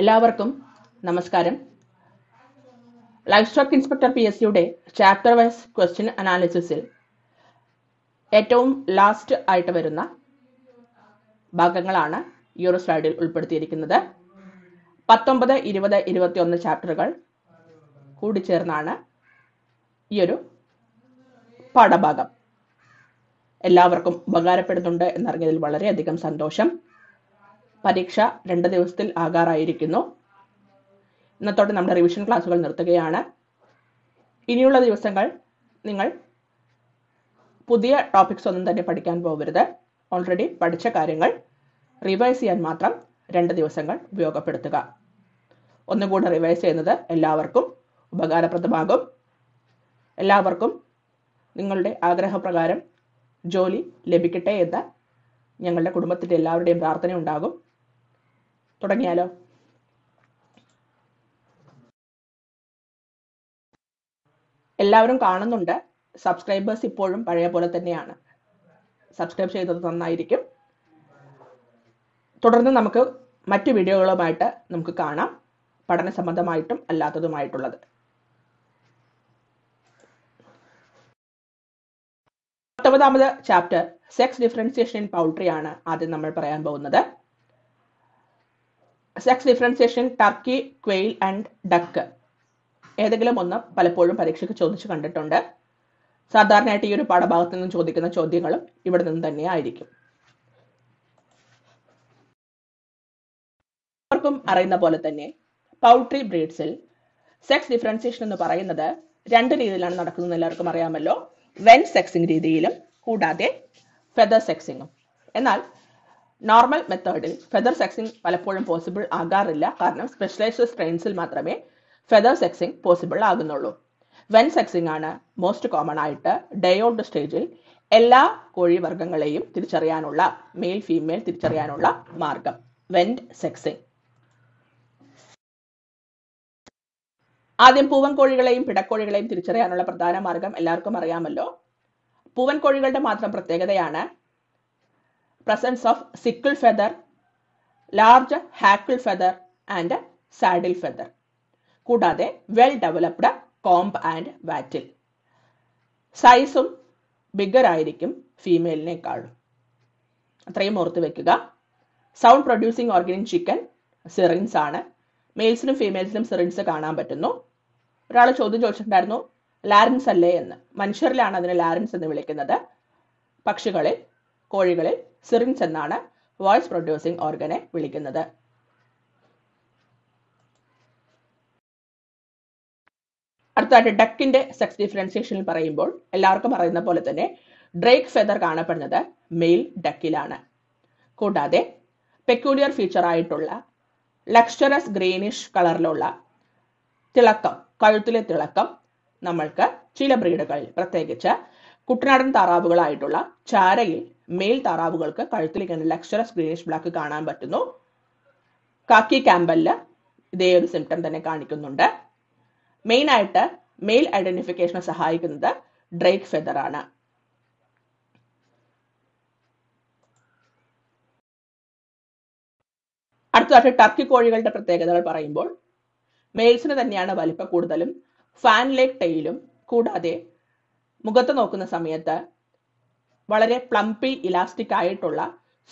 എല്ലാവർക്കും നമസ്കാരം life stock inspector P S സിയുടെ ചാപ്റ്റർ വൈസ് ക്വസ്റ്റ്യൻ അനാലിസിസിൽ ഏറ്റവും ലാസ്റ്റ് ആയിട്ട് വരുന്ന ഭാഗങ്ങളാണ് യൂറോ സ്ലൈഡിൽ ഉൾപ്പെടുത്തിയിരിക്കുന്നത് പത്തൊമ്പത് ഇരുപത് ഒന്ന് ചാപ്റ്ററുകൾ കൂടിച്ചേർന്നാണ് ഈ ഒരു പാഠഭാഗം എല്ലാവർക്കും ഉപകാരപ്പെടുന്നുണ്ട് എന്നറിഞ്ഞതിൽ വളരെയധികം സന്തോഷം പരീക്ഷ രണ്ട് ദിവസത്തിൽ ആകാറായിരിക്കുന്നു ഇന്നത്തോടെ നമ്മുടെ റിവിഷൻ ക്ലാസ്സുകൾ നിർത്തുകയാണ് ഇനിയുള്ള ദിവസങ്ങൾ നിങ്ങൾ പുതിയ ടോപ്പിക്സ് ഒന്നും തന്നെ പഠിക്കാൻ പോകരുത് ഓൾറെഡി പഠിച്ച കാര്യങ്ങൾ റിവൈസ് ചെയ്യാൻ മാത്രം രണ്ട് ദിവസങ്ങൾ ഉപയോഗപ്പെടുത്തുക ഒന്നുകൂടെ റിവൈസ് ചെയ്യുന്നത് എല്ലാവർക്കും ഉപകാരപ്രദമാകും എല്ലാവർക്കും നിങ്ങളുടെ ആഗ്രഹപ്രകാരം ജോലി ലഭിക്കട്ടെ എന്ന് ഞങ്ങളുടെ കുടുംബത്തിൻ്റെ എല്ലാവരുടെയും പ്രാർത്ഥന ഉണ്ടാകും തുടങ്ങിയാലോ എല്ലാവരും കാണുന്നുണ്ട് സബ്സ്ക്രൈബേഴ്സ് ഇപ്പോഴും പഴയ പോലെ തന്നെയാണ് സബ്സ്ക്രൈബ് ചെയ്തത് നന്നായിരിക്കും തുടർന്ന് നമുക്ക് മറ്റു വീഡിയോകളുമായിട്ട് നമുക്ക് കാണാം പഠന സംബന്ധമായിട്ടും അല്ലാത്തതുമായിട്ടുള്ളത് പത്തൊമ്പതാമത് chapter sex differentiation in poultry ആണ് ആദ്യം നമ്മൾ പറയാൻ പോകുന്നത് sex differentiation turkey quail and duck ഏതെങ്കിലും ഒന്ന് പലപ്പോഴും പരീക്ഷയ്ക്ക് ചോദിച്ചു കണ്ടിട്ടുണ്ട് സാധാരണയായിട്ട് ഈ ഒരു പാഠഭാഗത്ത് നിന്നും ചോദിക്കുന്ന ചോദ്യങ്ങളും ഇവിടെ നിന്ന് തന്നെ ആയിരിക്കും എല്ലാവർക്കും അറിയുന്ന പോലെ തന്നെ പൗൾട്രി ബ്രീഡ്സിൽ സെക്സ് ഡിഫറൻസിയേഷൻ എന്ന് പറയുന്നത് രണ്ട് രീതിയിലാണ് നടക്കുന്നത് എല്ലാവർക്കും അറിയാമല്ലോ വെൻ സെക്സിംഗ് രീതിയിലും കൂടാതെ ഫെദർ സെക്സിങ്ങും എന്നാൽ നോർമൽ മെത്തേഡിൽ ഫെദർ സെക്സിംഗ് പലപ്പോഴും പോസിബിൾ ആകാറില്ല കാരണം സ്പെഷ്യലൈസ്ഡ് സ്ട്രെയിൻസിൽ മാത്രമേ ഫെദർ സെക്സിംഗ് പോസിബിൾ ആകുന്നുള്ളൂ വെൻ സെക്സിംഗ് ആണ് മോസ്റ്റ് കോമൺ ആയിട്ട് ഡയോൾഡ് സ്റ്റേജിൽ എല്ലാ കോഴിവർഗങ്ങളെയും തിരിച്ചറിയാനുള്ള മെയിൽ ഫീമെയിൽ തിരിച്ചറിയാനുള്ള മാർഗം വെൻഡ് സെക്സിംഗ് ആദ്യം പൂവൻ കോഴികളെയും പിടക്കോഴികളെയും തിരിച്ചറിയാനുള്ള പ്രധാന മാർഗം എല്ലാവർക്കും അറിയാമല്ലോ പൂവൻ കോഴികളുടെ മാത്രം പ്രത്യേകതയാണ് presence of sickle feather large hackle feather and saddle feather കൂടാതെ well developed comb and wattle സൈസും ബിഗർ ആയിരിക്കും ഫീമെയിലിനേക്കാളും അത്രയും ഓർത്ത് വെക്കുക sound producing organ in chicken syrinx ആണ് മെയിൽസിനും ഫീമെയിൽസിനും സിറിൻസ് കാണാൻ പറ്റുന്നു ഒരാൾ ചോദ്യം ചോദിച്ചിട്ടുണ്ടായിരുന്നു ലാരൻസ് അല്ലേ എന്ന് മനുഷ്യരിലാണ് അതിനെ ലാരൻസ് എന്ന് വിളിക്കുന്നത് പക്ഷികളിൽ കോഴികളിൽ സിറിഞ്ച് എന്നാണ് വോയിസ് പ്രൊഡ്യൂസിംഗ് ഓർഗനെ വിളിക്കുന്നത് അടുത്തായിട്ട് ഡക്കിന്റെ സെക്സ് ഡിഫറൻസിയേഷനിൽ പറയുമ്പോൾ എല്ലാവർക്കും പറയുന്ന പോലെ തന്നെ ഡ്രേക്ക് ഫെദർ കാണപ്പെടുന്നത് മെയിൽ ഡക്കിലാണ് കൂടാതെ പെക്യൂലിയർ ഫീച്ചർ ആയിട്ടുള്ള ലക്ഷറസ് ഗ്രീനിഷ് കളറിലുള്ള തിളക്കം കഴുത്തിലെ തിളക്കം നമ്മൾക്ക് ചില ബ്രീഡുകളിൽ പ്രത്യേകിച്ച് കുട്ടനാടൻ താറാവുകളായിട്ടുള്ള ചാരയിൽ മെയിൽ താറാവുകൾക്ക് ഇങ്ങനെ ലക്ഷറസ് ഗ്രീനിഷ് ബ്ലാക്ക് കാണാൻ പറ്റുന്നു കാക്കി ക്യാമ്പലില് ഇതേ ഒരു സിംറ്റം തന്നെ കാണിക്കുന്നുണ്ട് മെയിൻ ആയിട്ട് മെയിൽ ഐഡന്റിഫിക്കേഷനെ സഹായിക്കുന്നത് ഡ്രേക്ക് ഫെദർ ആണ് അടുത്തതായിട്ട് ടർക്കി കോഴികളുടെ പ്രത്യേകതകൾ പറയുമ്പോൾ മെയിൽസിന് തന്നെയാണ് വലിപ്പ കൂടുതലും ഫാൻ ലേക്ക് ടെയിലും കൂടാതെ മുഖത്ത് നോക്കുന്ന സമയത്ത് വളരെ പ്ലംപി ഇലാസ്റ്റിക് ആയിട്ടുള്ള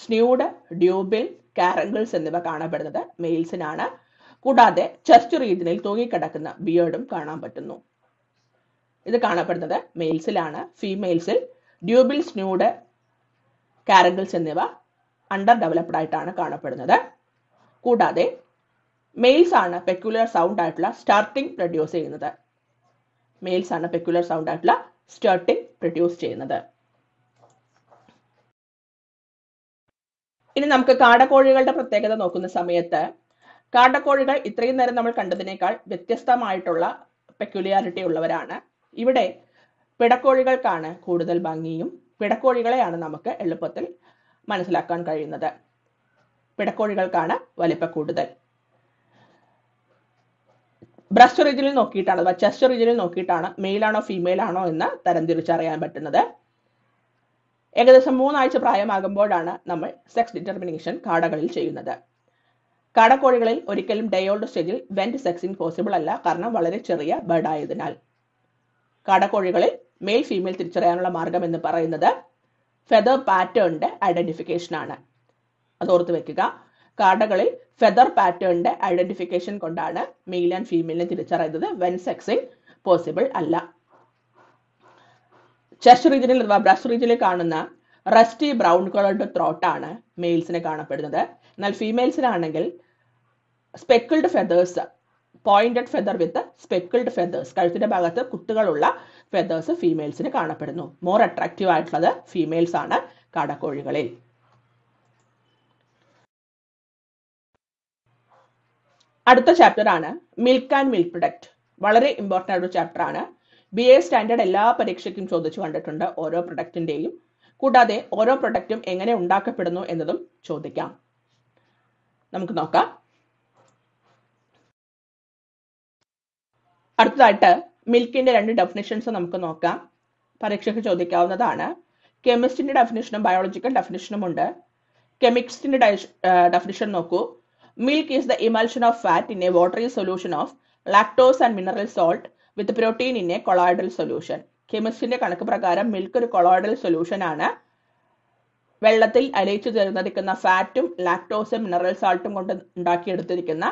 സ്ന്യൂഡ് ഡ്യൂബിൽ കാരങ്കിൾസ് എന്നിവ കാണപ്പെടുന്നത് മെയിൽസിനാണ് കൂടാതെ ചെസ്റ്റ് റീജിയനിൽ തൂങ്ങിക്കിടക്കുന്ന ബിയേർഡും കാണാൻ പറ്റുന്നു ഇത് കാണപ്പെടുന്നത് മെയിൽസിലാണ് ഫീമെയിൽസിൽ ഡ്യൂബിൽ സ്ന്യൂഡ് കാരങ്കിൾസ് എന്നിവ അണ്ടർ ഡെവലപ്ഡ് ആയിട്ടാണ് കാണപ്പെടുന്നത് കൂടാതെ മെയിൽസ് ആണ് പെക്യുലർ സൗണ്ട് ആയിട്ടുള്ള സ്റ്റാർട്ടിംഗ് പ്രൊഡ്യൂസ് ചെയ്യുന്നത് മെയിൽസ് ആണ് പെക്യുലർ സൗണ്ട് ആയിട്ടുള്ള സ്റ്റാർട്ടിങ് പ്രൊഡ്യൂസ് ചെയ്യുന്നത് ഇനി നമുക്ക് കാടക്കോഴികളുടെ പ്രത്യേകത നോക്കുന്ന സമയത്ത് കാടക്കോഴികൾ ഇത്രയും നേരം നമ്മൾ കണ്ടതിനേക്കാൾ വ്യത്യസ്തമായിട്ടുള്ള പെക്യുലിയാരിറ്റി ഉള്ളവരാണ് ഇവിടെ പിടക്കോഴികൾക്കാണ് കൂടുതൽ ഭംഗിയും പിടക്കോഴികളെയാണ് നമുക്ക് എളുപ്പത്തിൽ മനസ്സിലാക്കാൻ കഴിയുന്നത് പിടക്കോഴികൾക്കാണ് വലിപ്പ കൂടുതൽ ബ്രസ്റ്റ് റീജിയനിൽ നോക്കിയിട്ടാണ് അഥവാ ചെസ്റ്റ് റീജിയനിൽ നോക്കിയിട്ടാണ് മെയിൽ ആണോ ഫീമെയിൽ ആണോ എന്ന് തരംതിരിച്ചറിയാൻ പറ്റുന്നത് ഏകദേശം മൂന്നാഴ്ച പ്രായമാകുമ്പോഴാണ് നമ്മൾ സെക്സ് ഡിറ്റർമിനേഷൻ കാടകളിൽ ചെയ്യുന്നത് കാടക്കോഴികളിൽ ഒരിക്കലും ഡേ ഓൾഡ് സ്റ്റേജിൽ വെന്റ് സെക്സിങ് പോസിബിൾ അല്ല കാരണം വളരെ ചെറിയ ബേർഡ് ആയതിനാൽ കാടക്കോഴികളിൽ മെയിൽ ഫീമെയിൽ തിരിച്ചറിയാനുള്ള മാർഗം എന്ന് പറയുന്നത് ഫെദർ പാറ്റേണിന്റെ ഐഡന്റിഫിക്കേഷൻ ആണ് അത് ഓർത്ത് വെക്കുക കാടകളിൽ ഫെദർ പാറ്റേണിന്റെ ഐഡന്റിഫിക്കേഷൻ കൊണ്ടാണ് മെയിൽ ആൻഡ് ഫീമെയിലിനെ തിരിച്ചറിയുന്നത് വെൻ സെക്സിങ് പോസിബിൾ അല്ല ചെസ്റ്റ് റീജിയനിൽ അഥവാ ബ്രസ്റ്റ് റീജിയനിൽ കാണുന്ന റസ്റ്റി ബ്രൗൺ കളർഡ് ത്രോട്ടാണ് മെയിൽസിനെ കാണപ്പെടുന്നത് എന്നാൽ ഫീമെയിൽസിനാണെങ്കിൽ speckled feathers pointed feather with speckled feathers കഴുത്തിന്റെ ഭാഗത്ത് കുട്ടികളുള്ള ഫെദേഴ്സ് ഫീമെയിൽസിന് കാണപ്പെടുന്നു മോർ അട്രാക്റ്റീവ് ആയിട്ടുള്ളത് ഫീമെയിൽസ് ആണ് കാടക്കോഴികളിൽ അടുത്ത ചാപ്റ്റർ ആണ് മിൽക്ക് ആൻഡ് മിൽക്ക് പ്രൊഡക്റ്റ് വളരെ ഇമ്പോർട്ടൻ്റ് ആയിട്ടുള്ള ചാപ്റ്റർ ആണ് ബി എ സ്റ്റാൻഡേർഡ് എല്ലാ പരീക്ഷയ്ക്കും ചോദിച്ചു കണ്ടിട്ടുണ്ട് ഓരോ പ്രൊഡക്റ്റിൻ്റെയും കൂടാതെ ഓരോ പ്രൊഡക്റ്റും എങ്ങനെ ഉണ്ടാക്കപ്പെടുന്നു എന്നതും ചോദിക്കാം നമുക്ക് നോക്കാം അടുത്തതായിട്ട് മിൽക്കിന്റെ രണ്ട് ഡെഫിനിഷൻസ് നമുക്ക് നോക്കാം പരീക്ഷയ്ക്ക് ചോദിക്കാവുന്നതാണ് കെമിസ്റ്റിന്റെ ഡെഫിനിഷനും ബയോളജിക്കൽ ഡെഫിനിഷനും ഉണ്ട് കെമിക്സിന്റെ ഡെഫിനിഷൻ നോക്കൂ Milk is the emulsion of fat in a watery solution of lactose and mineral salt with protein in a colloidal solution. കെമിസ്റ്റിന്റെ കണക്ക് പ്രകാരം മിൽക്ക് ഒരു കൊളോയിഡൽ സൊല്യൂഷൻ ആണ് വെള്ളത്തിൽ അലയിച്ചു ചേർന്നിരിക്കുന്ന ഫാറ്റും ലാക്ടോസും മിനറൽ സാൾട്ടും കൊണ്ട് ഉണ്ടാക്കിയെടുത്തിരിക്കുന്ന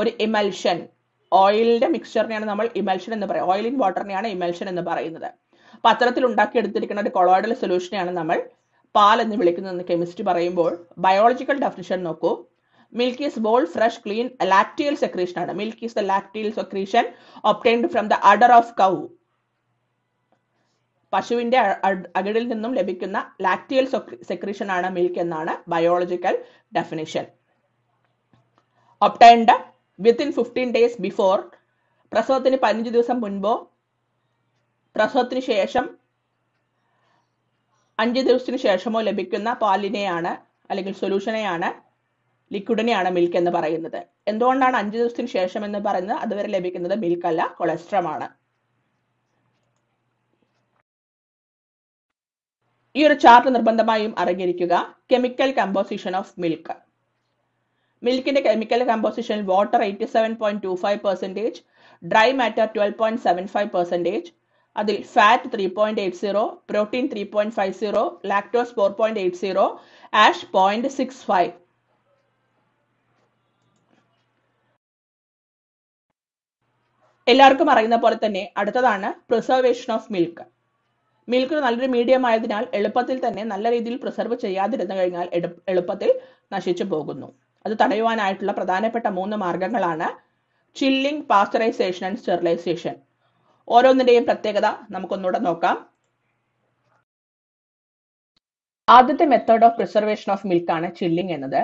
ഒരു ഇമൽഷൻ ഓയിലിന്റെ മിക്സ്ചറിനെയാണ് നമ്മൾ ഇമൽഷൻ എന്ന് പറയുക ഓയിൽ ഇൻ വാട്ടറിനെയാണ് ഇമൽഷൻ എന്ന് പറയുന്നത് പത്രത്തിൽ അത്തരത്തിൽ ഉണ്ടാക്കിയെടുത്തിരിക്കുന്ന ഒരു കൊളോയിഡൽ സൊല്യൂഷനെയാണ് നമ്മൾ പാൽ എന്ന് വിളിക്കുന്നതെന്ന് കെമിസ്ട്രി പറയുമ്പോൾ ബയോളജിക്കൽ ഡെഫിനിഷൻ നോക്കൂ Milk is bold, fresh, clean, lacteal secretion ആണ് milk is the lacteal secretion obtained from the udder of cow. പശുവിന്റെ അകിടിൽ നിന്നും ലഭിക്കുന്ന ലാക്ടിയൽ സെക്രീഷൻ ആണ് മിൽക്ക് എന്നാണ് biological definition obtained within fifteen days before പ്രസവത്തിന് പതിനഞ്ച് ദിവസം മുൻപോ പ്രസവത്തിന് ശേഷം അഞ്ച് ദിവസത്തിന് ശേഷമോ ലഭിക്കുന്ന പാലിനെയാണ് അല്ലെങ്കിൽ സൊല്യൂഷനെയാണ് ലിക്വിഡിനെയാണ് മിൽക്ക് എന്ന് പറയുന്നത് എന്തുകൊണ്ടാണ് അഞ്ചു ദിവസത്തിന് ശേഷം എന്ന് പറയുന്നത് അതുവരെ ലഭിക്കുന്നത് മിൽക്ക് അല്ല കൊളസ്ട്രമാണ് ഈ ഒരു ചാർട്ട് നിർബന്ധമായും അറിഞ്ഞിരിക്കുക കെമിക്കൽ കമ്പോസിഷൻ ഓഫ് മിൽക്ക് മിൽക്കിന്റെ chemical composition water eighty seven point two five percentage dry matter twelve point seven five percentage അതിൽ fat three point eight zero protein three point five zero lactose four point eight zero ash point six five എല്ലാവർക്കും അറിയുന്ന പോലെ തന്നെ അടുത്തതാണ് preservation of milk milk നല്ലൊരു medium ആയതിനാൽ എളുപ്പത്തിൽ തന്നെ നല്ല രീതിയിൽ പ്രിസർവ് ചെയ്യാതിരുന്നു കഴിഞ്ഞാൽ എളുപ്പത്തിൽ നശിച്ചു പോകുന്നു അത് തടയുവാനായിട്ടുള്ള പ്രധാനപ്പെട്ട മൂന്ന് മാർഗങ്ങളാണ് ചില്ലിംഗ് പാസ്ചറൈസേഷൻ ആൻഡ് സ്റ്റെറിലൈസേഷൻ ഓരോന്നിന്റെയും പ്രത്യേകത നമുക്കൊന്നുകൂടെ നോക്കാം ആദ്യത്തെ method of preservation of milk ആണ് ചില്ലിംഗ് എന്നത്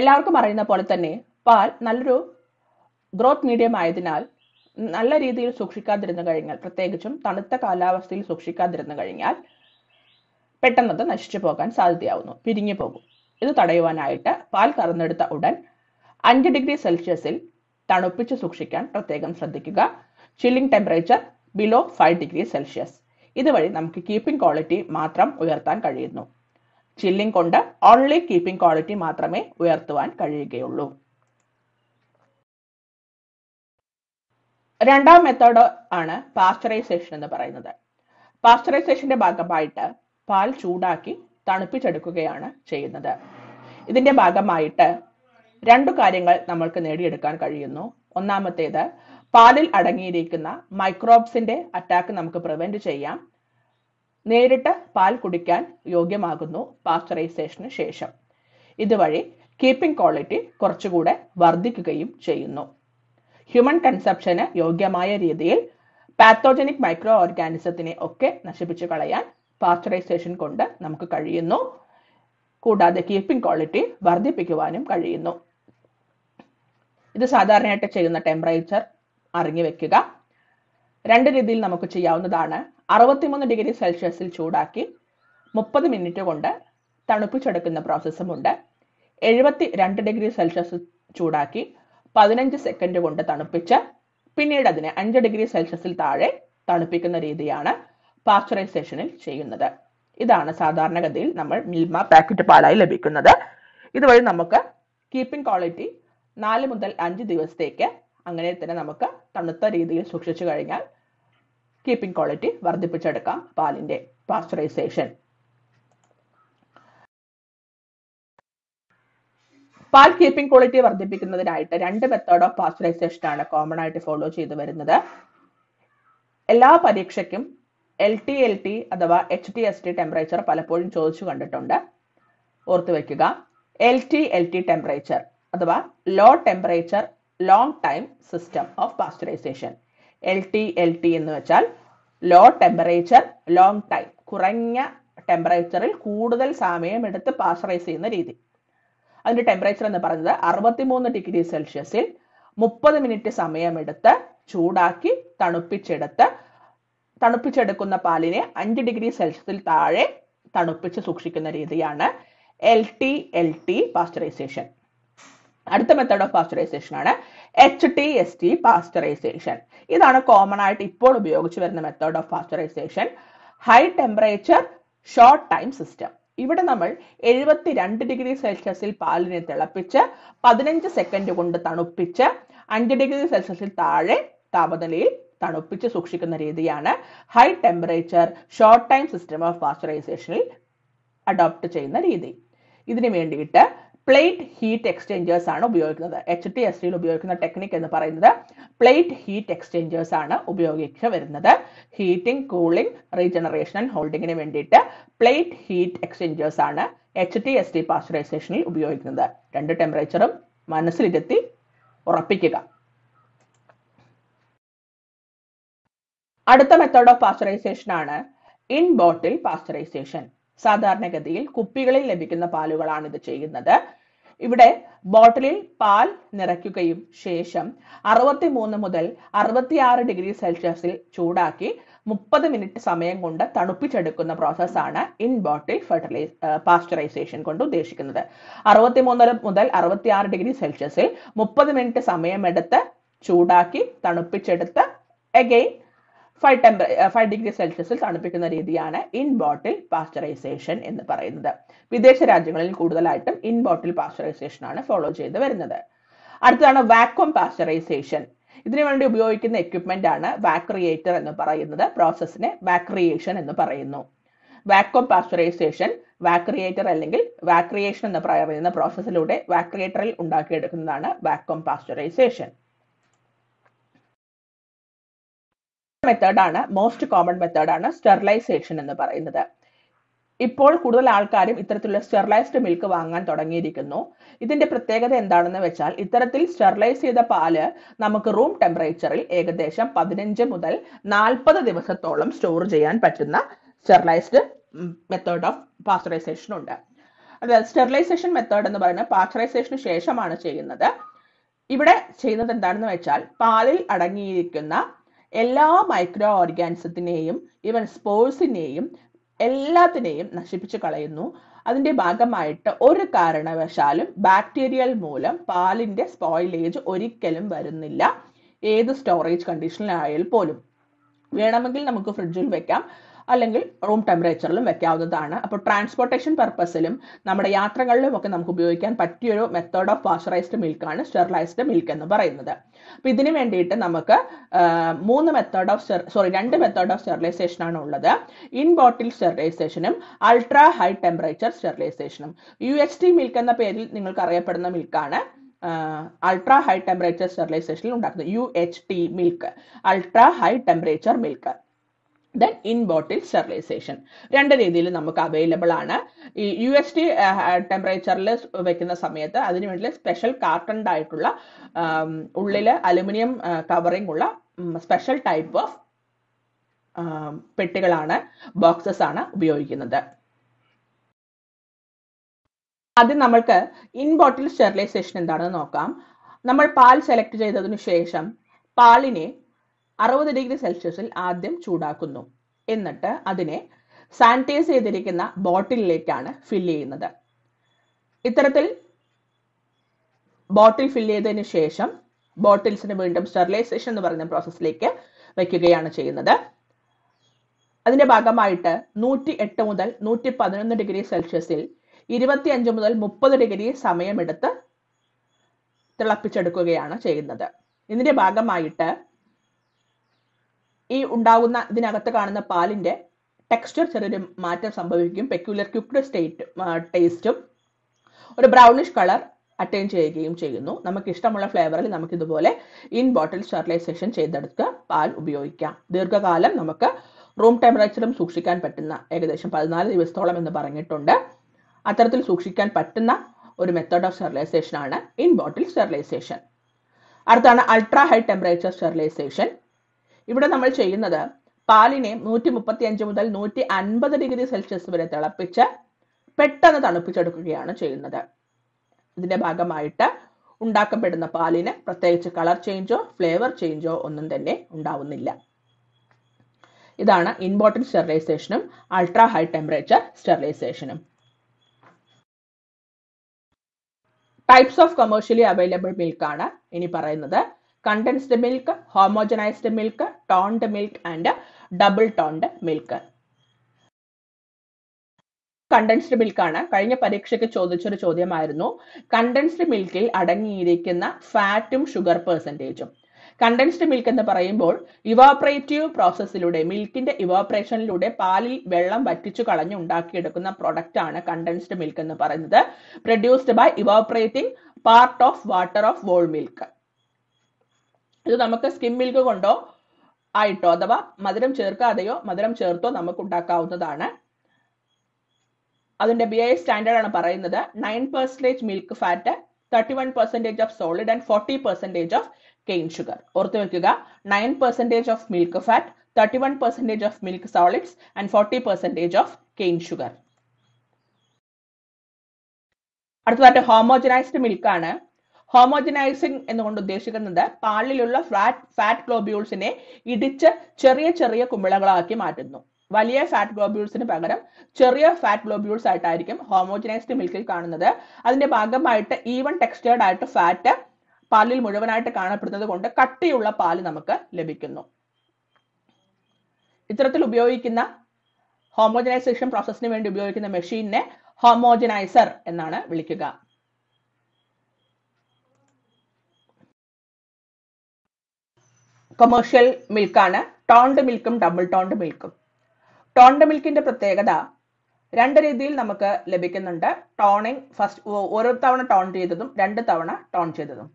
എല്ലാവർക്കും അറിയുന്ന പോലെ തന്നെ പാൽ നല്ലൊരു ഗ്രോത്ത് മീഡിയം ആയതിനാൽ നല്ല രീതിയിൽ സൂക്ഷിക്കാതിരുന്നു കഴിഞ്ഞാൽ പ്രത്യേകിച്ചും തണുത്ത കാലാവസ്ഥയിൽ സൂക്ഷിക്കാതിരുന്നു കഴിഞ്ഞാൽ അത് നശിച്ചു പോകാൻ സാധ്യതയാവുന്നു പിരിഞ്ഞു പോകും ഇത് തടയുവാനായിട്ട് പാൽ കറന്നെടുത്ത ഉടൻ അഞ്ച് ഡിഗ്രി സെൽഷ്യസിൽ തണുപ്പിച്ച് സൂക്ഷിക്കാൻ പ്രത്യേകം ശ്രദ്ധിക്കുക chilling temperature below five degree Celsius ഇതുവഴി നമുക്ക് കീപ്പിംഗ് ക്വാളിറ്റി മാത്രം ഉയർത്താൻ കഴിയുന്നു ചില്ലിംഗ് കൊണ്ട് ഓൺലി കീപ്പിംഗ് ക്വാളിറ്റി മാത്രമേ ഉയർത്തുവാൻ കഴിയുകയുള്ളൂ രണ്ടാം മെത്തേഡ് ആണ് പാസ്ചറൈസേഷൻ എന്ന് പറയുന്നത് പാസ്ചറൈസേഷന്റെ ഭാഗമായിട്ട് പാൽ ചൂടാക്കി തണുപ്പിച്ചെടുക്കുകയാണ് ചെയ്യുന്നത് ഇതിന്റെ ഭാഗമായിട്ട് രണ്ടു കാര്യങ്ങൾ നമ്മൾക്ക് നേടിയെടുക്കാൻ കഴിയുന്നു ഒന്നാമത്തേത് പാലിൽ അടങ്ങിയിരിക്കുന്ന മൈക്രോബ്സിന്റെ അറ്റാക്ക് നമുക്ക് പ്രിവെന്റ് ചെയ്യാം നേരിട്ട് പാൽ കുടിക്കാൻ യോഗ്യമാകുന്നു പാസ്ചറൈസേഷന് ശേഷം ഇതുവഴി കീപ്പിംഗ് ക്വാളിറ്റി കുറച്ചുകൂടെ വർദ്ധിക്കുകയും ചെയ്യുന്നു ഹ്യൂമൻ കൺസപ്ഷന് യോഗ്യമായ രീതിയിൽ പാത്തോജനിക് മൈക്രോ ഓർഗാനിസത്തിനെ ഒക്കെ നശിപ്പിച്ചു കളയാൻ പാസ്ചറൈസേഷൻ കൊണ്ട് നമുക്ക് കഴിയുന്നു കൂടാതെ കീപ്പിംഗ് ക്വാളിറ്റി വർദ്ധിപ്പിക്കുവാനും കഴിയുന്നു ഇത് സാധാരണയായിട്ട് ചെയ്യുന്ന ടെമ്പറേച്ചർ അറിഞ്ഞു വെക്കുക രണ്ട് രീതിയിൽ നമുക്ക് ചെയ്യാവുന്നതാണ് അറുപത്തിമൂന്ന് ഡിഗ്രി സെൽഷ്യസിൽ ചൂടാക്കി മുപ്പത് മിനിറ്റ് കൊണ്ട് തണുപ്പിച്ചെടുക്കുന്ന പ്രോസസ്സുമുണ്ട് എഴുപത്തി രണ്ട് ഡിഗ്രി സെൽഷ്യസ് ചൂടാക്കി പതിനഞ്ച് സെക്കൻഡ് കൊണ്ട് തണുപ്പിച്ച് പിന്നീട് അതിനെ അഞ്ച് ഡിഗ്രി സെൽഷ്യസിൽ താഴെ തണുപ്പിക്കുന്ന രീതിയാണ് പാസ്ചറൈസേഷനിൽ ചെയ്യുന്നത് ഇതാണ് സാധാരണഗതിയിൽ നമ്മൾ മിൽമ പാക്കറ്റ് പാലായി ലഭിക്കുന്നത് ഇതുവഴി നമുക്ക് കീപ്പിംഗ് ക്വാളിറ്റി നാല് മുതൽ അഞ്ച് ദിവസത്തേക്ക് അങ്ങനെ തന്നെ നമുക്ക് തണുത്ത രീതിയിൽ സൂക്ഷിച്ചു കഴിഞ്ഞാൽ കീപ്പിംഗ് ക്വാളിറ്റി വർദ്ധിപ്പിച്ചെടുക്കാം പാലിൻ്റെ പാസ്ചറൈസേഷൻ പാൽ കീപ്പിംഗ് ക്വാളിറ്റി വർദ്ധിപ്പിക്കുന്നതിനായിട്ട് രണ്ട് മെത്തേഡ് ഓഫ് പാസ്ചറൈസേഷൻ ആണ് കോമൺ ആയിട്ട് ഫോളോ ചെയ്തു വരുന്നത് എല്ലാ പരീക്ഷയ്ക്കും എൽ ടി എൽ ടി അഥവാ H T S T temperature പലപ്പോഴും ചോദിച്ചു കണ്ടിട്ടുണ്ട് ഓർത്തു വയ്ക്കുക L T L T temperature അഥവാ low temperature long time system of pasteurisation L T L T എന്ന് വെച്ചാൽ ലോ ടെമ്പറേച്ചർ ലോങ് ടൈം കുറഞ്ഞ ടെമ്പറേച്ചറിൽ കൂടുതൽ സമയം എടുത്ത് പാസ്ചറൈസ് ചെയ്യുന്ന രീതി അതിന്റെ ടെമ്പറേച്ചർ എന്ന് പറഞ്ഞത് അറുപത്തിമൂന്ന് ഡിഗ്രി സെൽഷ്യസിൽ മുപ്പത് മിനിറ്റ് സമയമെടുത്ത് ചൂടാക്കി തണുപ്പിച്ചെടുത്ത് തണുപ്പിച്ചെടുക്കുന്ന പാലിനെ അഞ്ച് ഡിഗ്രി സെൽഷ്യസിൽ താഴെ തണുപ്പിച്ച് സൂക്ഷിക്കുന്ന രീതിയാണ് L T L T pasteurisation അടുത്ത മെത്തേഡ് ഓഫ് പാസ്ചറൈസേഷൻ ആണ് H T S T pasteurisation ഇതാണ് കോമൺ ആയിട്ട് ഇപ്പോൾ ഉപയോഗിച്ച് വരുന്ന method of pasteurisation high temperature short time system ഇവിടെ നമ്മൾ എഴുപത്തിരണ്ട് ഡിഗ്രി സെൽഷ്യസിൽ പാലിനെ തിളപ്പിച്ച് പതിനഞ്ച് സെക്കൻഡ് കൊണ്ട് തണുപ്പിച്ച് അഞ്ച് ഡിഗ്രി സെൽഷ്യസിൽ താഴെ താപനിലയിൽ തണുപ്പിച്ച് സൂക്ഷിക്കുന്ന രീതിയാണ് high temperature short time system of പാസ്ചറൈസേഷനിൽ അഡോപ്റ്റ് ചെയ്യുന്ന രീതി ഇതിനു വേണ്ടിയിട്ട് പ്ലേറ്റ് ഹീറ്റ് എക്സ്ചേഞ്ചേഴ്സ് ആണ് ഉപയോഗിക്കുന്നത് എച്ച് ടി എസ് ടിയിൽ ഉപയോഗിക്കുന്ന ടെക്നിക് എന്ന് പറയുന്നത് പ്ലേറ്റ് ഹീറ്റ് എക്സ്ചേഞ്ചേഴ്സ് ആണ് ഉപയോഗിച്ച് വരുന്നത് ഹീറ്റിംഗ് കൂളിംഗ് റീജനറേഷൻ ആൻഡ് ഹോൾഡിങ്ങിന് വേണ്ടിയിട്ട് പ്ലേറ്റ് ഹീറ്റ് എക്സ്ചേഞ്ചേഴ്സ് ആണ് എച്ച് ടി എസ് ഡി പാസ്ചറൈസേഷനിൽ ഉപയോഗിക്കുന്നത് രണ്ട് ടെമ്പറേച്ചറും മനസ്സിലിരുത്തി ഉറപ്പിക്കുക അടുത്ത മെത്തേഡ് ഓഫ് പാസ്ചറൈസേഷൻ ആണ് ഇൻ ബോട്ടിൽ പാസ്ചറൈസേഷൻ സാധാരണഗതിയിൽ കുപ്പികളിൽ ലഭിക്കുന്ന പാലുകളാണ് ഇത് ചെയ്യുന്നത് ഇവിടെ ബോട്ടിലിൽ പാൽ നിറയ്ക്കുകയും ശേഷം അറുപത്തി മൂന്ന് മുതൽ അറുപത്തിയാറ് ഡിഗ്രി സെൽഷ്യസിൽ ചൂടാക്കി മുപ്പത് മിനിറ്റ് സമയം കൊണ്ട് തണുപ്പിച്ചെടുക്കുന്ന പ്രോസസ്സാണ് ഇൻ ബോട്ടിൽ ഫെർട്ടിലൈ പാസ്ചറൈസേഷൻ കൊണ്ട് ഉദ്ദേശിക്കുന്നത് അറുപത്തി മൂന്ന് മുതൽ അറുപത്തിയാറ് ഡിഗ്രി സെൽഷ്യസിൽ മുപ്പത് മിനിറ്റ് സമയമെടുത്ത് ചൂടാക്കി തണുപ്പിച്ചെടുത്ത് again five temp five degree സെൽഷ്യസിൽ തണുപ്പിക്കുന്ന രീതിയാണ് ഇൻ ബോട്ടിൽ പാസ്ചറൈസേഷൻ എന്ന് പറയുന്നത് വിദേശ രാജ്യങ്ങളിൽ കൂടുതലായിട്ടും ഇൻ ബോട്ടിൽ പാസ്ചറൈസേഷൻ ആണ് ഫോളോ ചെയ്ത് വരുന്നത് അടുത്തതാണ് വാക്വം പാസ്ചറൈസേഷൻ ഇതിനു വേണ്ടി ഉപയോഗിക്കുന്ന എക്യുപ്മെന്റ് ആണ് വാക്രിയേറ്റർ എന്ന് പറയുന്നത് പ്രോസസ്സിനെ വാക്രിയേഷൻ എന്ന് പറയുന്നു വാക്വം പാസ്ചറൈസേഷൻ വാക്രിയേറ്റർ അല്ലെങ്കിൽ വാക്രിയേഷൻ എന്ന് പറയുന്ന പ്രോസസ്സിലൂടെ വാക്രിയേറ്ററിൽ ഉണ്ടാക്കിയെടുക്കുന്നതാണ് വാക്വം പാസ്ചറൈസേഷൻ മെത്തേഡാണ് മോസ്റ്റ് കോമൺ മെത്തേഡാണ് സ്റ്റെറിലൈസേഷൻ എന്ന് പറയുന്നത് ഇപ്പോൾ കൂടുതൽ ആൾക്കാരും ഇത്തരത്തിലുള്ള സ്റ്റെറിലൈസ്ഡ് മിൽക്ക് വാങ്ങാൻ തുടങ്ങിയിരിക്കുന്നു ഇതിന്റെ പ്രത്യേകത എന്താണെന്ന് വെച്ചാൽ ഇത്തരത്തിൽ സ്റ്റെറിലൈസ് ചെയ്ത പാല് നമുക്ക് റൂം ടെമ്പറേച്ചറിൽ ഏകദേശം പതിനഞ്ച് മുതൽ നാൽപ്പത് ദിവസത്തോളം സ്റ്റോർ ചെയ്യാൻ പറ്റുന്ന സ്റ്റെറിലൈസ്ഡ് മെത്തേഡ് ഓഫ് പാസ്ചറൈസേഷൻ ഉണ്ട് അതായത് സ്റ്റെറിലൈസേഷൻ മെത്തേഡ് എന്ന് പറയുന്നത് പാസ്ചറൈസേഷന് ശേഷമാണ് ചെയ്യുന്നത് ഇവിടെ ചെയ്യുന്നത് എന്താണെന്ന് വെച്ചാൽ പാലിൽ അടങ്ങിയിരിക്കുന്ന എല്ലാ മൈക്രോ ഓർഗാനിസത്തിനെയും ഈവൻ സ്പോഴ്സിനെയും എല്ലാത്തിനെയും നശിപ്പിച്ചു കളയുന്നു അതിന്റെ ഭാഗമായിട്ട് ഒരു കാരണവശാലും ബാക്ടീരിയൽ മൂലം പാലിന്റെ സ്പോയിലേജ് ഒരിക്കലും വരുന്നില്ല ഏത് സ്റ്റോറേജ് കണ്ടീഷനിലായാൽ പോലും വേണമെങ്കിൽ നമുക്ക് ഫ്രിഡ്ജിൽ വെക്കാം അല്ലെങ്കിൽ റൂം ടെമ്പറേച്ചറിലും വെക്കാവുന്നതാണ് അപ്പോൾ ട്രാൻസ്പോർട്ടേഷൻ പർപ്പസിലും നമ്മുടെ യാത്രകളിലും ഒക്കെ നമുക്ക് ഉപയോഗിക്കാൻ പറ്റിയൊരു മെത്തേഡ് ഓഫ് മിൽക്ക് മിൽക്കാണ് സ്റ്റെറിലൈസ്ഡ് മിൽക്ക് എന്ന് പറയുന്നത് അപ്പോൾ ഇതിന് വേണ്ടിയിട്ട് നമുക്ക് മൂന്ന് മെത്തേഡ് ഓഫ് സോറി രണ്ട് മെത്തേഡ് ഓഫ് സ്റ്റെറിലൈസേഷൻ ആണ് ഉള്ളത് ഇൻ ബോട്ടിൽ സ്റ്റെറിലൈസേഷനും അൾട്രാ ഹൈ ടെമ്പറേച്ചർ സ്റ്റെറിലൈസേഷനും യു എച്ച് ടി മിൽക്ക് എന്ന പേരിൽ നിങ്ങൾക്ക് അറിയപ്പെടുന്ന മിൽക്കാണ് അൾട്രാ ഹൈ ടെമ്പറേച്ചർ സ്റ്റെറിലൈസേഷനിൽ ഉണ്ടാക്കുന്നത് U H T milk ultra high temperature milk then in bottle sterilisation രണ്ട് രീതിയിൽ നമുക്ക് അവൈലബിൾ ആണ് ഈ യു എസ് ടി ടെമ്പറേച്ചറിൽ വെക്കുന്ന സമയത്ത് അതിനു വേണ്ടി സ്പെഷ്യൽ കാർട്ടൺഡ് ആയിട്ടുള്ള ഉള്ളിൽ അലുമിനിയം കവറിംഗ് ഉള്ള സ്പെഷ്യൽ ടൈപ്പ് ഓഫ് പെട്ടികളാണ് ബോക്സസ് ആണ് ഉപയോഗിക്കുന്നത് ആദ്യം നമ്മൾക്ക് ഇൻ ബോട്ടിൽ സ്റ്റെറിലൈസേഷൻ എന്താണെന്ന് നോക്കാം നമ്മൾ പാൽ സെലക്ട് ചെയ്തതിനു ശേഷം പാലിനെ അറുപത് ഡിഗ്രി സെൽഷ്യസിൽ ആദ്യം ചൂടാക്കുന്നു എന്നിട്ട് അതിനെ സാനിറ്റൈസ് ചെയ്തിരിക്കുന്ന ബോട്ടിലിലേക്കാണ് ഫില്ല് ചെയ്യുന്നത് ഇത്തരത്തിൽ ബോട്ടിൽ ഫില്ല് ചെയ്തതിന് ശേഷം ബോട്ടിൽസിന് വീണ്ടും സ്റ്റെറിലൈസേഷൻ എന്ന് പറയുന്ന പ്രോസസ്സിലേക്ക് വയ്ക്കുകയാണ് ചെയ്യുന്നത് അതിന്റെ ഭാഗമായിട്ട് നൂറ്റി എട്ട് മുതൽ നൂറ്റി പതിനൊന്ന് ഡിഗ്രി സെൽഷ്യസിൽ ഇരുപത്തിയഞ്ച് മുതൽ മുപ്പത് ഡിഗ്രി സമയമെടുത്ത് തിളപ്പിച്ചെടുക്കുകയാണ് ചെയ്യുന്നത് ഇതിന്റെ ഭാഗമായിട്ട് ഈ ഉണ്ടാകുന്ന ഇതിനകത്ത് കാണുന്ന പാലിന്റെ ടെക്സ്ചർ ചെറിയൊരു മാറ്റം സംഭവിക്കും പെക്യുലർ ക്യുക്ഡ് സ്റ്റേറ്റ് ടേസ്റ്റും ഒരു ബ്രൗണിഷ് കളർ അറ്റൈൻ ചെയ്യുകയും ചെയ്യുന്നു നമുക്ക് ഇഷ്ടമുള്ള ഫ്ലേവറിൽ നമുക്ക് ഇതുപോലെ ഇൻ ബോട്ടിൽ സ്റ്റെറിലൈസേഷൻ ചെയ്തെടുത്ത് പാൽ ഉപയോഗിക്കാം ദീർഘകാലം നമുക്ക് റൂം ടെമ്പറേച്ചറും സൂക്ഷിക്കാൻ പറ്റുന്ന ഏകദേശം പതിനാല് ദിവസത്തോളം എന്ന് പറഞ്ഞിട്ടുണ്ട് അത്തരത്തിൽ സൂക്ഷിക്കാൻ പറ്റുന്ന ഒരു മെത്തേഡ് ഓഫ് സ്റ്റെറിലൈസേഷൻ ആണ് ഇൻ ബോട്ടിൽ സ്റ്റെറിലൈസേഷൻ അടുത്താണ് അൾട്രാ ഹൈ ടെമ്പറേച്ചർ സ്റ്റെറിലൈസേഷൻ ഇവിടെ നമ്മൾ ചെയ്യുന്നത് പാലിനെ നൂറ്റി മുപ്പത്തി അഞ്ച് മുതൽ നൂറ്റി അൻപത് ഡിഗ്രി സെൽഷ്യസ് വരെ തിളപ്പിച്ച് പെട്ടെന്ന് തണുപ്പിച്ചെടുക്കുകയാണ് ചെയ്യുന്നത് ഇതിന്റെ ഭാഗമായിട്ട് ഉണ്ടാക്കപ്പെടുന്ന പാലിന് പ്രത്യേകിച്ച് കളർ ചേഞ്ചോ ഫ്ലേവർ ചേഞ്ചോ ഒന്നും തന്നെ ഉണ്ടാവുന്നില്ല ഇതാണ് ഇൻബോട്ടൻ സ്റ്റെറിലൈസേഷനും അൾട്രാ ഹൈ ടെമ്പറേച്ചർ സ്റ്റെറിലൈസേഷനും ടൈപ്സ് ഓഫ് കൊമേഴ്ഷ്യലി അവൈലബിൾ മിൽക്കാണ് ഇനി പറയുന്നത് condensed milk homogenised milk toned milk and double toned milk condensed മിൽക്കാണ് കഴിഞ്ഞ പരീക്ഷയ്ക്ക് ചോദിച്ചൊരു ചോദ്യമായിരുന്നു കണ്ടൻസ്ഡ് മിൽക്കിൽ അടങ്ങിയിരിക്കുന്ന ഫാറ്റും ഷുഗർ പെർസെൻറ്റേജും കണ്ടൻസ്ഡ് മിൽക്ക് എന്ന് പറയുമ്പോൾ ഇവാപ്രേറ്റീവ് പ്രോസസ്സിലൂടെ മിൽക്കിന്റെ ഇവാപ്രേഷനിലൂടെ പാലിൽ വെള്ളം വറ്റിച്ചു കളഞ്ഞ് ഉണ്ടാക്കിയെടുക്കുന്ന പ്രൊഡക്റ്റ് ആണ് കണ്ടൻസ്ഡ് മിൽക്ക് എന്ന് പറയുന്നത് produced by evaporating part of water of whole milk ഇത് നമുക്ക് സ്കിം മിൽക്ക് കൊണ്ടോ ആയിട്ടോ അഥവാ മധുരം ചേർക്കാതെയോ മധുരം ചേർത്തോ നമുക്ക് ഉണ്ടാക്കാവുന്നതാണ് അതിന്റെ ബി ഐ സ്റ്റാൻഡേർഡ് ആണ് പറയുന്നത് nine percentage milk fat thirty one percentage of solid and forty percentage of cane sugar ഓർത്തു വെക്കുക nine percentage of milk fat thirty one percentage of milk solids and forty percentage of cane sugar അടുത്തതായിട്ട് homogenised മിൽക്കാണ് homogenising എന്നുകൊണ്ട് ഉദ്ദേശിക്കുന്നത് പാലിലുള്ള fat fat ഗ്ലോബ്യൂൾസിനെ ഇടിച്ച് ചെറിയ ചെറിയ കുമിളകളാക്കി മാറ്റുന്നു വലിയ ഫാറ്റ് ഗ്ലോബ്യൂൾസിന് പകരം ചെറിയ ഫാറ്റ് ഗ്ലോബ്യൂൾസ് ആയിട്ടായിരിക്കും ഹോമോജനൈസ്ഡ് മിൽക്കിൽ കാണുന്നത് അതിന്റെ ഭാഗമായിട്ട് ഈവൻ ടെക്സ്റ്റേർഡ് ആയിട്ട് ഫാറ്റ് പാലിൽ മുഴുവനായിട്ട് കാണപ്പെടുന്നത് കൊണ്ട് കട്ടിയുള്ള പാല് നമുക്ക് ലഭിക്കുന്നു ഇത്തരത്തിൽ ഉപയോഗിക്കുന്ന ഹോമോജനൈസേഷൻ പ്രോസസ്സിന് വേണ്ടി ഉപയോഗിക്കുന്ന മെഷീനെ ഹോമോജനൈസർ എന്നാണ് വിളിക്കുക കൊമേഴ്ഷ്യൽ മിൽക്കാണ് ടോണ്ട് മിൽക്കും ഡബിൾ ടോണ്ട് മിൽക്കും ടോണ്ട് മിൽക്കിന്റെ പ്രത്യേകത രണ്ട് രീതിയിൽ നമുക്ക് ലഭിക്കുന്നുണ്ട് ടോണിങ് ഫസ്റ്റ് ഒരു തവണ ടോൺ ചെയ്തതും രണ്ട് തവണ ടോൺ ചെയ്തതും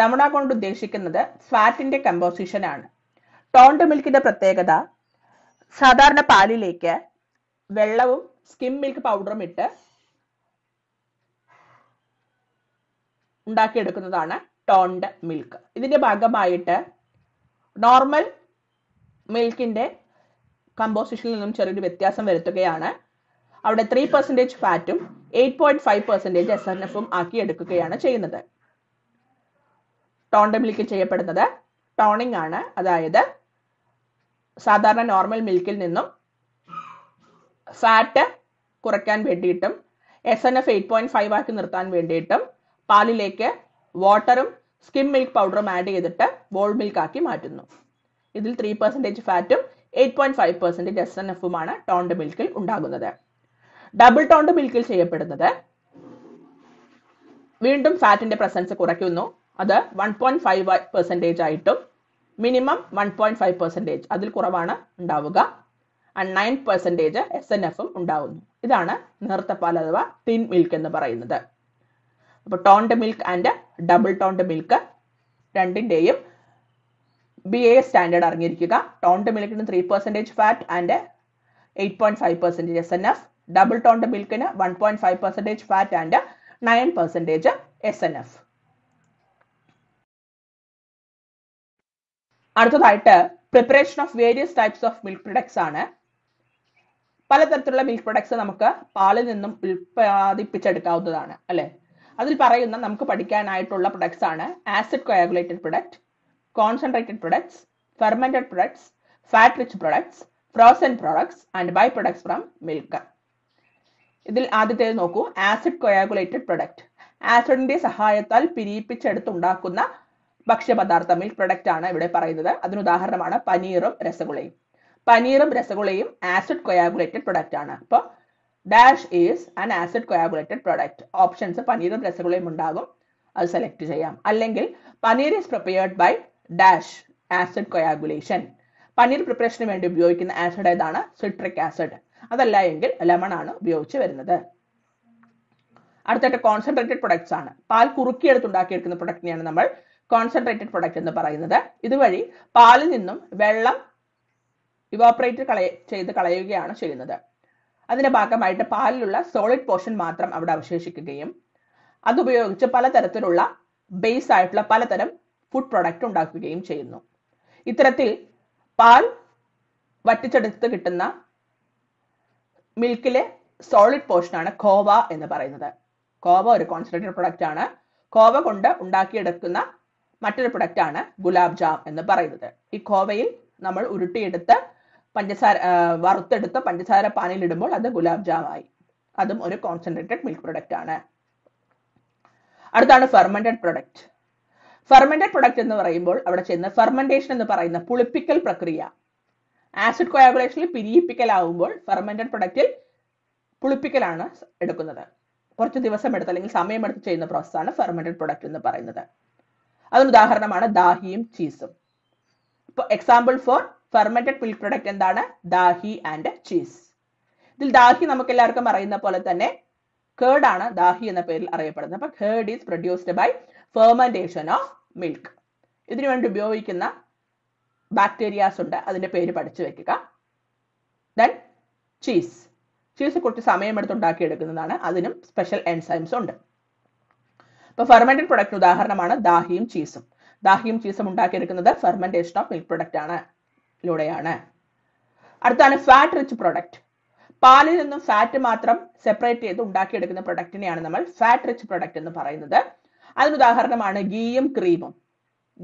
തവണ കൊണ്ട് ഉദ്ദേശിക്കുന്നത് ഫാറ്റിന്റെ കമ്പോസിഷനാണ് ടോണ്ട് മിൽക്കിന്റെ പ്രത്യേകത സാധാരണ പാലിലേക്ക് വെള്ളവും സ്കിം മിൽക്ക് പൗഡറും ഇട്ട് ഉണ്ടാക്കിയെടുക്കുന്നതാണ് ടോണ്ട് മിൽക്ക് ഇതിന്റെ ഭാഗമായിട്ട് നോർമൽ മിൽക്കിന്റെ കമ്പോസിഷനിൽ നിന്നും ചെറിയൊരു വ്യത്യാസം വരുത്തുകയാണ് അവിടെ ത്രീ പെർസെൻറ്റേജ് ഫാറ്റും eight point five percentage S N എഫും ആക്കി എടുക്കുകയാണ് ചെയ്യുന്നത് ടോണ്ട ഡെബ്ലിക്ക് ചെയ്യപ്പെടുന്നത് ടോണിംഗ് ആണ് അതായത് സാധാരണ നോർമൽ മിൽക്കിൽ നിന്നും ഫാറ്റ് കുറയ്ക്കാൻ വേണ്ടിയിട്ടും S N F eight point five ആക്കി നിർത്താൻ വേണ്ടിയിട്ടും പാലിലേക്ക് വാട്ടറും സ്കിം മിൽക്ക് പൗഡറും ആഡ് ചെയ്തിട്ട് ബോൾ മിൽക്ക് ആക്കി മാറ്റുന്നു ഇതിൽ ത്രീ പെർസെൻറ്റേജ് ഫാറ്റും eight point five percentage S N എഫുമാണ് ടോണ്ട് മിൽക്കിൽ ഉണ്ടാകുന്നത് ഡബിൾ ടോണ്ട് മിൽക്കിൽ ചെയ്യപ്പെടുന്നത് വീണ്ടും ഫാറ്റിന്റെ പ്രസൻസ് കുറയ്ക്കുന്നു അത് വൺ പോയിന്റ് ഫൈവ് പെർസെൻറ്റേജ് ആയിട്ടും minimum one point five percentage അതിൽ കുറവാണ് ഉണ്ടാവുക and nine percentage S N എഫും ഉണ്ടാവുന്നു ഇതാണ് നേർത്ത പാൽ അഥവാ തിൻ മിൽക്ക് എന്ന് പറയുന്നത് അപ്പോൾ toned milk and double toned milk രണ്ടിൻ്റെയും ബി എ സ്റ്റാൻഡേർഡ് അറിഞ്ഞിരിക്കുക ടോണ്ട് മിൽക്കിന് three percentage fat and eight point five percentage S N F double toned മിൽക്കിന് one point five percentage fat and nine percentage S N F അടുത്തതായിട്ട് preparation of various types of milk products ആണ് പലതരത്തിലുള്ള milk products നമുക്ക് പാലിൽ നിന്നും ഉൽപ്പാദിപ്പിച്ചെടുക്കാവുന്നതാണ് അല്ലെ അതിൽ പറയുന്ന നമുക്ക് പഠിക്കാനായിട്ടുള്ള പ്രൊഡക്ട്സ് ആണ് acid coagulated product concentrated products fermented products fat rich products frozen products and by products from milk ഇതിൽ ആദ്യത്തേത് നോക്കൂ ആസിഡ് കോയാഗുലേറ്റഡ് പ്രൊഡക്റ്റ് ആസിഡിന്റെ സഹായത്താൽ പിരിയിപ്പിച്ചെടുത്തുണ്ടാക്കുന്ന ഭക്ഷ്യപദാർത്ഥം മിൽക്ക് പ്രൊഡക്റ്റ് ആണ് ഇവിടെ പറയുന്നത് അതിന് ഉദാഹരണമാണ് പനീറും രസഗുളയും പനീറും രസഗുളയും ആസിഡ് കൊയാഗുലേറ്റഡ് പ്രൊഡക്റ്റ് ആണ് അപ്പോൾ dash is an acid coagulated product options പനീറും രസഗുളയും ഉണ്ടാകും അത് സെലക്ട് ചെയ്യാം അല്ലെങ്കിൽ paneer is prepared by dash acid coagulation paneer പ്രിപ്പറേഷന് വേണ്ടി ഉപയോഗിക്കുന്ന ആസിഡ് ഏതാണ് സിട്രിക് ആസിഡ് അതല്ല എങ്കിൽ ലെമൺ ആണ് ഉപയോഗിച്ച് വരുന്നത് അടുത്തായിട്ട് കോൺസെൻട്രേറ്റഡ് പ്രൊഡക്ട്സ് ആണ് പാൽ കുറുക്കിയെടുത്ത് ഉണ്ടാക്കിയെടുക്കുന്ന പ്രൊഡക്റ്റിനെയാണ് നമ്മൾ കോൺസെൻട്രേറ്റഡ് പ്രൊഡക്റ്റ് എന്ന് പറയുന്നത് ഇതുവഴി പാലിൽ നിന്നും വെള്ളം ഇവോപ്പറേറ്റ് കളയ ചെയ്ത് കളയുകയാണ് ചെയ്യുന്നത് അതിൻ്റെ ഭാഗമായിട്ട് പാലിലുള്ള സോളിഡ് പോർഷൻ മാത്രം അവിടെ അവശേഷിക്കുകയും അതുപയോഗിച്ച് പലതരത്തിലുള്ള ബേസ് ആയിട്ടുള്ള പലതരം ഫുഡ് പ്രൊഡക്റ്റ് ഉണ്ടാക്കുകയും ചെയ്യുന്നു ഇത്തരത്തിൽ പാൽ വറ്റിച്ചെടുത്ത് കിട്ടുന്ന മിൽക്കിലെ സോളിഡ് പോർഷനാണ് കോവ എന്ന് പറയുന്നത് കോവ ഒരു കോൺസെൻട്രേറ്റഡ് പ്രൊഡക്റ്റ് ആണ് കോവ കൊണ്ട് ഉണ്ടാക്കിയെടുക്കുന്ന മറ്റൊരു പ്രൊഡക്റ്റ് ആണ് ഗുലാബ് ജാം എന്ന് പറയുന്നത് ഈ കോവയിൽ നമ്മൾ ഉരുട്ടിയെടുത്ത് പഞ്ചസാര വറുത്തെടുത്ത പഞ്ചസാര പാനിൽ ഇടുമ്പോൾ അത് ഗുലാബ് ജാമായി അതും ഒരു കോൺസെൻട്രേറ്റഡ് മിൽക്ക് പ്രൊഡക്റ്റ് ആണ് അടുത്താണ് ഫെർമെന്റഡ് പ്രൊഡക്റ്റ് ഫെർമെന്റഡ് പ്രൊഡക്റ്റ് എന്ന് പറയുമ്പോൾ അവിടെ ചെന്ന് ഫെർമെന്റേഷൻ എന്ന് പറയുന്ന പുളിപ്പിക്കൽ പ്രക്രിയ ആസിഡ് പിരിയിപ്പിക്കൽ ആവുമ്പോൾ ഫെർമെന്റഡ് പ്രൊഡക്റ്റിൽ പുളിപ്പിക്കലാണ് എടുക്കുന്നത് കുറച്ച് ദിവസം എടുത്ത് അല്ലെങ്കിൽ സമയമെടുത്ത് ചെയ്യുന്ന പ്രോസസ്സാണ് ഫെർമെന്റഡ് പ്രൊഡക്റ്റ് എന്ന് പറയുന്നത് അതിന് ഉദാഹരണമാണ് ദാഹിയും ചീസും ഇപ്പോൾ example for fermented milk product എന്താണ് ദാഹി ആൻഡ് ചീസ് ഇതിൽ ദാഹി നമുക്ക് എല്ലാവർക്കും അറിയുന്ന പോലെ തന്നെ കേർഡ് ആണ് ദാഹി എന്ന പേരിൽ അറിയപ്പെടുന്നത് അപ്പൊ curd is produced by fermentation of milk ഇതിനു വേണ്ടി ഉപയോഗിക്കുന്ന ബാക്ടീരിയാസ് ഉണ്ട് അതിന്റെ പേര് പഠിച്ചു വെക്കുക ദെൻ ചീസ് ചീസ് കുറച്ച് സമയമെടുത്ത് ഉണ്ടാക്കിയെടുക്കുന്നതാണ് അതിനും സ്പെഷ്യൽ എൻസൈംസ് ഉണ്ട് അപ്പോൾ ഫെർമെന്റഡ് പ്രൊഡക്റ്റ് ഉദാഹരണമാണ് ദാഹിയും ചീസും ദാഹിയും ചീസും ഉണ്ടാക്കിയെടുക്കുന്നത് ഫെർമെന്റേഷൻ ഓഫ് മിൽക്ക് പ്രൊഡക്റ്റ് ആണ് ലൂടെയാണ് അടുത്താണ് ഫാറ്റ് റിച്ച് പ്രൊഡക്റ്റ് പാലിൽ നിന്നും ഫാറ്റ് മാത്രം സെപ്പറേറ്റ് ചെയ്ത് ഉണ്ടാക്കിയെടുക്കുന്ന പ്രൊഡക്റ്റിനെയാണ് നമ്മൾ ഫാറ്റ് റിച്ച് പ്രൊഡക്റ്റ് എന്ന് പറയുന്നത് അതിന് ഉദാഹരണമാണ് ഗീയും ക്രീമും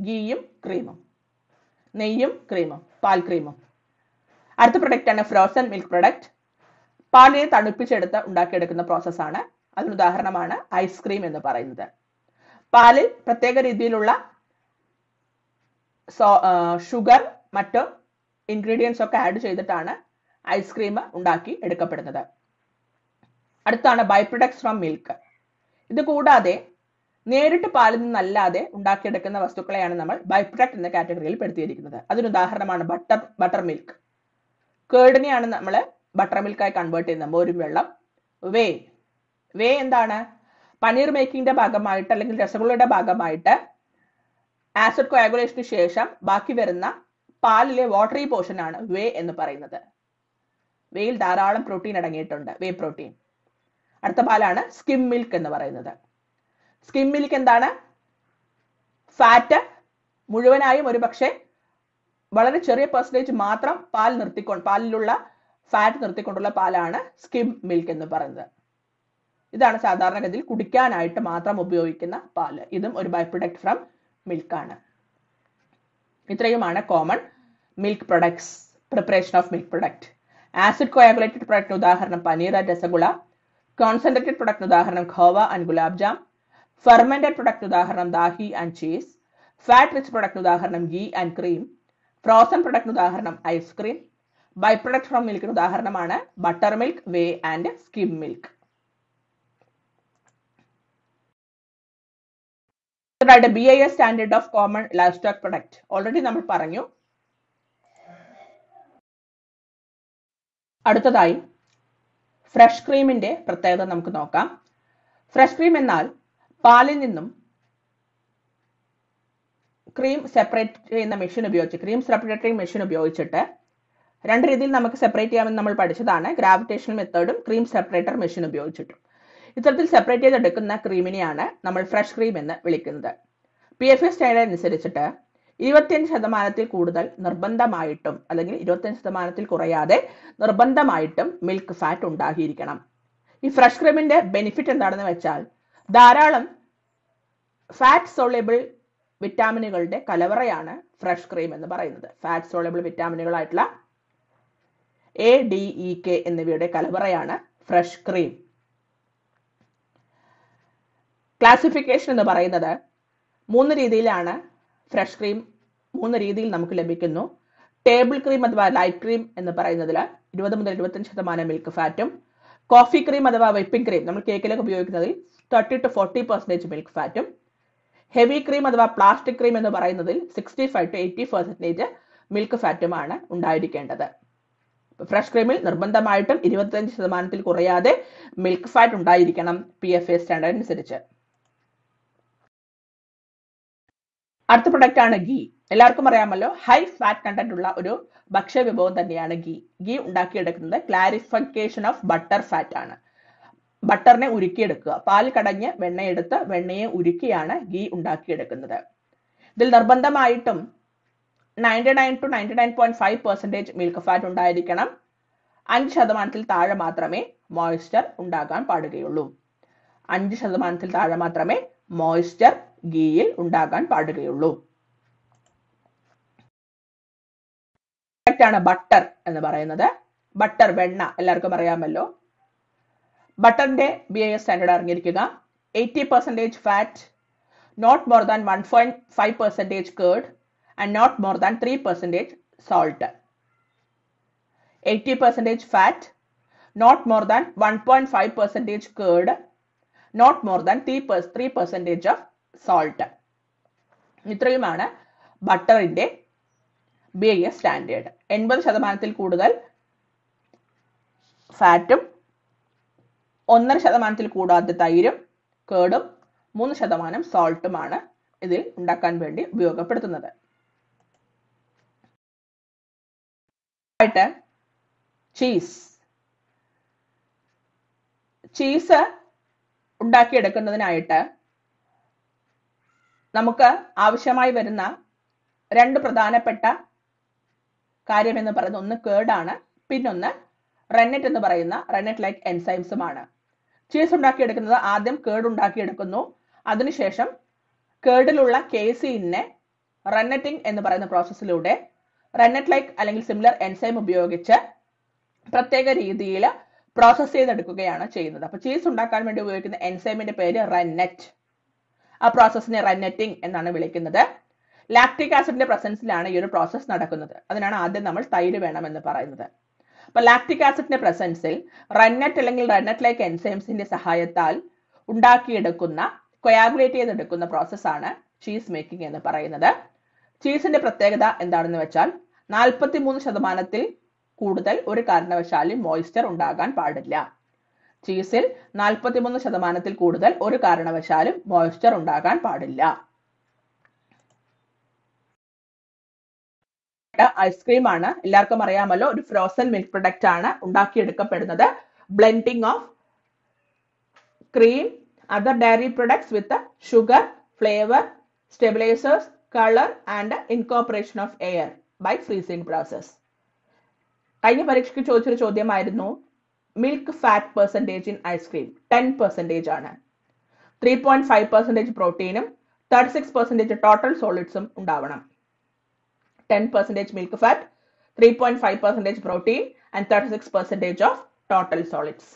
ഗീയും ക്രീമും നെയ്യും ക്രീമും പാൽ ക്രീമും അടുത്ത പ്രൊഡക്റ്റ് ആണ് ഫ്രോസൺ മിൽക്ക് പ്രൊഡക്റ്റ് പാലിനെ തണുപ്പിച്ചെടുത്ത് ഉണ്ടാക്കിയെടുക്കുന്ന പ്രോസസ്സാണ് അതിന് ഉദാഹരണമാണ് ഐസ്ക്രീം എന്ന് പറയുന്നത് പാലിൽ പ്രത്യേക രീതിയിലുള്ള ഷുഗർ മറ്റു ഇൻഗ്രീഡിയൻസ് ഒക്കെ ആഡ് ചെയ്തിട്ടാണ് ഐസ്ക്രീം ഉണ്ടാക്കി എടുക്കപ്പെടുന്നത് അടുത്താണ് ബൈ പ്രൊഡക്ട്സ് ഫ്രം മിൽക്ക് ഇത് കൂടാതെ നേരിട്ട് പാലിൽ നിന്നല്ലാതെ ഉണ്ടാക്കിയെടുക്കുന്ന വസ്തുക്കളെയാണ് നമ്മൾ ബൈ പ്രൊഡക്ട് എന്ന കാറ്റഗറിയിൽ പെടുത്തിയിരിക്കുന്നത് അതിന് ഉദാഹരണമാണ് ബട്ടർ ബട്ടർ മിൽക്ക് കേടിനെയാണ് നമ്മൾ ബട്ടർ മിൽക്കായി കൺവേർട്ട് ചെയ്യുന്നത് മോരും വെള്ളം വേ വേ എന്താണ് പനീർ മേക്കിങ്ങിന്റെ ഭാഗമായിട്ട് അല്ലെങ്കിൽ രസഗുളയുടെ ഭാഗമായിട്ട് ആസിഡ് കോയാഗുലേഷന് ശേഷം ബാക്കി വരുന്ന പാലിലെ വാട്ടറി പോർഷൻ ആണ് വേ എന്ന് പറയുന്നത് വേയിൽ ധാരാളം പ്രോട്ടീൻ അടങ്ങിയിട്ടുണ്ട് വേ പ്രോട്ടീൻ അടുത്ത പാലാണ് സ്കിം മിൽക്ക് എന്ന് പറയുന്നത് സ്കിം മിൽക്ക് എന്താണ് ഫാറ്റ് മുഴുവനായും ഒരു പക്ഷേ വളരെ ചെറിയ പെർസെൻറ്റേജ് മാത്രം പാൽ നിർത്തിക്കൊണ്ട് പാലിലുള്ള ഫാറ്റ് നിർത്തിക്കൊണ്ടുള്ള പാലാണ് സ്കിം മിൽക്ക് എന്ന് പറയുന്നത് ഇതാണ് സാധാരണഗതിയിൽ കുടിക്കാനായിട്ട് മാത്രം ഉപയോഗിക്കുന്ന പാല് ഇതും ഒരു ബൈ പ്രൊഡക്റ്റ് ഫ്രം മിൽക്കാണ് ഇത്രയുമാണ് common milk products preparation of milk product acid coagulated product ഉദാഹരണം പനീർ രസഗുള കോൺസെൻട്രേറ്റഡ് പ്രൊഡക്റ്റ് ഉദാഹരണം khoa and gulab jam fermented product ഉദാഹരണം dahi and cheese fat rich product ഉദാഹരണം ghee and cream frozen product ഉദാഹരണം ഐസ്ക്രീം ബൈ പ്രൊഡക്ട് ഫ്രം മിൽക്കിന് ഉദാഹരണമാണ് butter milk whey and skim milk അതായത് B I S standard of common life stock product already നമ്മൾ പറഞ്ഞു അടുത്തതായി fresh ക്രീമിന്റെ പ്രത്യേകത നമുക്ക് നോക്കാം ഫ്രഷ് ക്രീം എന്നാൽ പാലിൽ നിന്നും ക്രീം സെപ്പറേറ്റ് ചെയ്യുന്ന മെഷീൻ ഉപയോഗിച്ച് ക്രീം സെപ്പറേറ്ററി മെഷീൻ ഉപയോഗിച്ചിട്ട് രണ്ട് രീതിയിൽ നമുക്ക് സെപ്പറേറ്റ് ചെയ്യാമെന്ന് നമ്മൾ പഠിച്ചതാണ് ഗ്രാവിറ്റേഷണൽ മെത്തേഡും ക്രീം സെപ്പറേറ്റർ മെഷീൻ ഉപയോഗിച്ചിട്ടും ഇത്തരത്തിൽ സെപ്പറേറ്റ് ചെയ്തെടുക്കുന്ന ക്രീമിനെയാണ് നമ്മൾ ഫ്രഷ് ക്രീം എന്ന് വിളിക്കുന്നത് പി എഫ് എസ് സ്റ്റൈഡ് അനുസരിച്ചിട്ട് ഇരുപത്തിയഞ്ച് ശതമാനത്തിൽ കൂടുതൽ നിർബന്ധമായിട്ടും അല്ലെങ്കിൽ ഇരുപത്തിയഞ്ച് ശതമാനത്തിൽ കുറയാതെ നിർബന്ധമായിട്ടും മിൽക്ക് ഫാറ്റ് ഉണ്ടാകിയിരിക്കണം ഈ ഫ്രഷ് ക്രീമിന്റെ ബെനിഫിറ്റ് എന്താണെന്ന് വെച്ചാൽ ധാരാളം ഫാറ്റ് സോളേബിൾ വിറ്റാമിനുകളുടെ കലവറയാണ് ഫ്രഷ് ക്രീം എന്ന് പറയുന്നത് ഫാറ്റ് സോളേബിൾ വിറ്റാമിനുകളായിട്ടുള്ള എ ഡി ഇ കെ എന്നിവയുടെ കലവറയാണ് ഫ്രഷ് ക്രീം ക്ലാസിഫിക്കേഷൻ എന്ന് പറയുന്നത് മൂന്ന് രീതിയിലാണ് ഫ്രഷ് ക്രീം മൂന്ന് രീതിയിൽ നമുക്ക് ലഭിക്കുന്നു ടേബിൾ ക്രീം അഥവാ ലൈറ്റ് ക്രീം എന്ന് പറയുന്നതിൽ ഇരുപത് മുതൽ ഇരുപത്തഞ്ച് ശതമാനം മിൽക്ക് ഫാറ്റും കോഫി ക്രീം അഥവാ വെപ്പിംഗ് ക്രീം നമ്മൾ കേക്കിലൊക്കെ ഉപയോഗിക്കുന്നതിൽ thirty to forty percentage milk ഫാറ്റും ഹെവി ക്രീം അഥവാ പ്ലാസ്റ്റിക് ക്രീം എന്ന് പറയുന്നതിൽ sixty five to eighty percentage milk ഫാറ്റുമാണ് ഉണ്ടായിരിക്കേണ്ടത് ഫ്രഷ് ക്രീമിൽ നിർബന്ധമായിട്ടും ഇരുപത്തഞ്ച് ശതമാനത്തിൽ കുറയാതെ മിൽക്ക് ഫാറ്റ് ഉണ്ടായിരിക്കണം പി എഫ് എ സ്റ്റാൻഡേർഡ് അനുസരിച്ച് അടുത്ത പ്രൊഡക്റ്റ് ആണ് ഗീ എല്ലാവർക്കും അറിയാമല്ലോ ഹൈ ഫാറ്റ് കണ്ടന്റ് ഉള്ള ഒരു ഭക്ഷ്യ വിഭവം തന്നെയാണ് ഗീ ഗീ ഉണ്ടാക്കിയെടുക്കുന്നത് ക്ലാരിഫിക്കേഷൻ ഓഫ് ബട്ടർ ഫാറ്റ് ആണ് ബട്ടറിനെ ഉരുക്കിയെടുക്കുക പാൽ കടഞ്ഞ് വെണ്ണയെടുത്ത് വെണ്ണയെ ഉരുക്കിയാണ് ഗീ ഉണ്ടാക്കിയെടുക്കുന്നത് ഇതിൽ നിർബന്ധമായിട്ടും ninety nine to ninety nine point five percentage milk fat ഉണ്ടായിരിക്കണം അഞ്ച് ശതമാനത്തിൽ താഴെ മാത്രമേ മോയ്സ്ചർ ഉണ്ടാകാൻ പാടുകയുള്ളൂ അഞ്ച് ശതമാനത്തിൽ താഴെ മാത്രമേ മോയ്സ്ചർ ഗീയിൽ ഉണ്ടാകാൻ പാടുകയുള്ളൂ ആണ് ബട്ടർ എന്ന് പറയുന്നത് ബട്ടർ വെണ്ണ എല്ലാവർക്കും അറിയാമല്ലോ ബട്ടറിന്റെ ബി ഐ എസ് സ്റ്റാൻഡേർഡ് അറിഞ്ഞിരിക്കുക eighty percentage fat not more than one point five percentage curd and not more than three percentage salt eighty percentage fat not more than one point five percentage curd not more than three percentage of salt ഇത്രയുമാണ് ബട്ടറിന്റെ B I S standard എൺപത് ശതമാനത്തിൽ കൂടുതൽ ഫാറ്റും ഒന്നര ശതമാനത്തിൽ കൂടാതെ തൈരും കേടും മൂന്ന് ശതമാനം സോൾട്ടുമാണ് ഇതിൽ ഉണ്ടാക്കാൻ വേണ്ടി ഉപയോഗപ്പെടുത്തുന്നത് ആയിട്ട് ചീസ് ചീസ് ഉണ്ടാക്കിയെടുക്കുന്നതിനായിട്ട് നമുക്ക് ആവശ്യമായി വരുന്ന രണ്ട് പ്രധാനപ്പെട്ട കാര്യം എന്ന് പറയുന്നത് ഒന്ന് കേടാണ് പിന്നൊന്ന് റെന്നറ്റ് എന്ന് പറയുന്ന റെന്നറ്റ് ലൈക്ക് എൻസൈംസുമാണ് ചീസ് ഉണ്ടാക്കിയെടുക്കുന്നത് ആദ്യം കേട് ഉണ്ടാക്കിയെടുക്കുന്നു അതിനുശേഷം കേടിലുള്ള കേസിനെ റെന്നറ്റിംഗ് എന്ന് പറയുന്ന പ്രോസസ്സിലൂടെ റെന്നറ്റ് ലൈക്ക് അല്ലെങ്കിൽ സിമിലർ എൻസൈം ഉപയോഗിച്ച് പ്രത്യേക രീതിയിൽ പ്രോസസ്സ് ചെയ്തെടുക്കുകയാണ് ചെയ്യുന്നത് അപ്പോൾ ചീസ് ഉണ്ടാക്കാൻ വേണ്ടി ഉപയോഗിക്കുന്ന എൻസൈമിന്റെ പേര് റെന്നറ്റ് ആ പ്രോസസ്സിനെ റെന്നറ്റിംഗ് എന്നാണ് വിളിക്കുന്നത് ലാക്ടിക് ആസിഡിന്റെ പ്രസൻസിലാണ് ഈ ഒരു പ്രോസസ്സ് നടക്കുന്നത് അതിനാണ് ആദ്യം നമ്മൾ തൈര് വേണമെന്ന് പറയുന്നത് അപ്പൊ ലാക്ടിക് ആസിഡിന്റെ പ്രസൻസിൽ റെന്നറ്റ് അല്ലെങ്കിൽ റെന്നറ്റ് ലൈക്ക് എൻസൈംസിന്റെ സഹായത്താൽ ഉണ്ടാക്കിയെടുക്കുന്ന കൊയാഗുലേറ്റ് ചെയ്തെടുക്കുന്ന പ്രോസസ്സാണ് ചീസ് മേക്കിംഗ് എന്ന് പറയുന്നത് ചീസിന്റെ പ്രത്യേകത എന്താണെന്ന് വെച്ചാൽ നാൽപ്പത്തി മൂന്ന് ശതമാനത്തിൽ കൂടുതൽ ഒരു കാരണവശാലും മോയ്സ്ചർ ഉണ്ടാകാൻ പാടില്ല ചീസിൽ നാൽപ്പത്തിമൂന്ന് ശതമാനത്തിൽ കൂടുതൽ ഒരു കാരണവശാലും മോയ്സ്ചർ ഉണ്ടാകാൻ പാടില്ല ഐസ്ക്രീം ആണ് എല്ലാവർക്കും അറിയാമല്ലോ ഒരു ഫ്രോസൺ മിൽക്ക് പ്രൊഡക്റ്റ് ആണ് ഉണ്ടാക്കിയെടുക്കപ്പെടുന്നത് blending of cream other dairy products with sugar flavour stabilisers colour and incorporation of air by freezing process കഴിഞ്ഞ പരീക്ഷയ്ക്ക് ചോദിച്ചൊരു ചോദ്യമായിരുന്നു milk fat percentage in ice cream ten percentage ആണ് ത്രീ പോയിന്റ് ഫൈവ് പെർസെൻറ്റേജ് പ്രോട്ടീനും thirty six percentage total സോളിഡ്സും ഉണ്ടാവണം ten percentage milk fat three point five percentage protein and thirty six percentage of total solids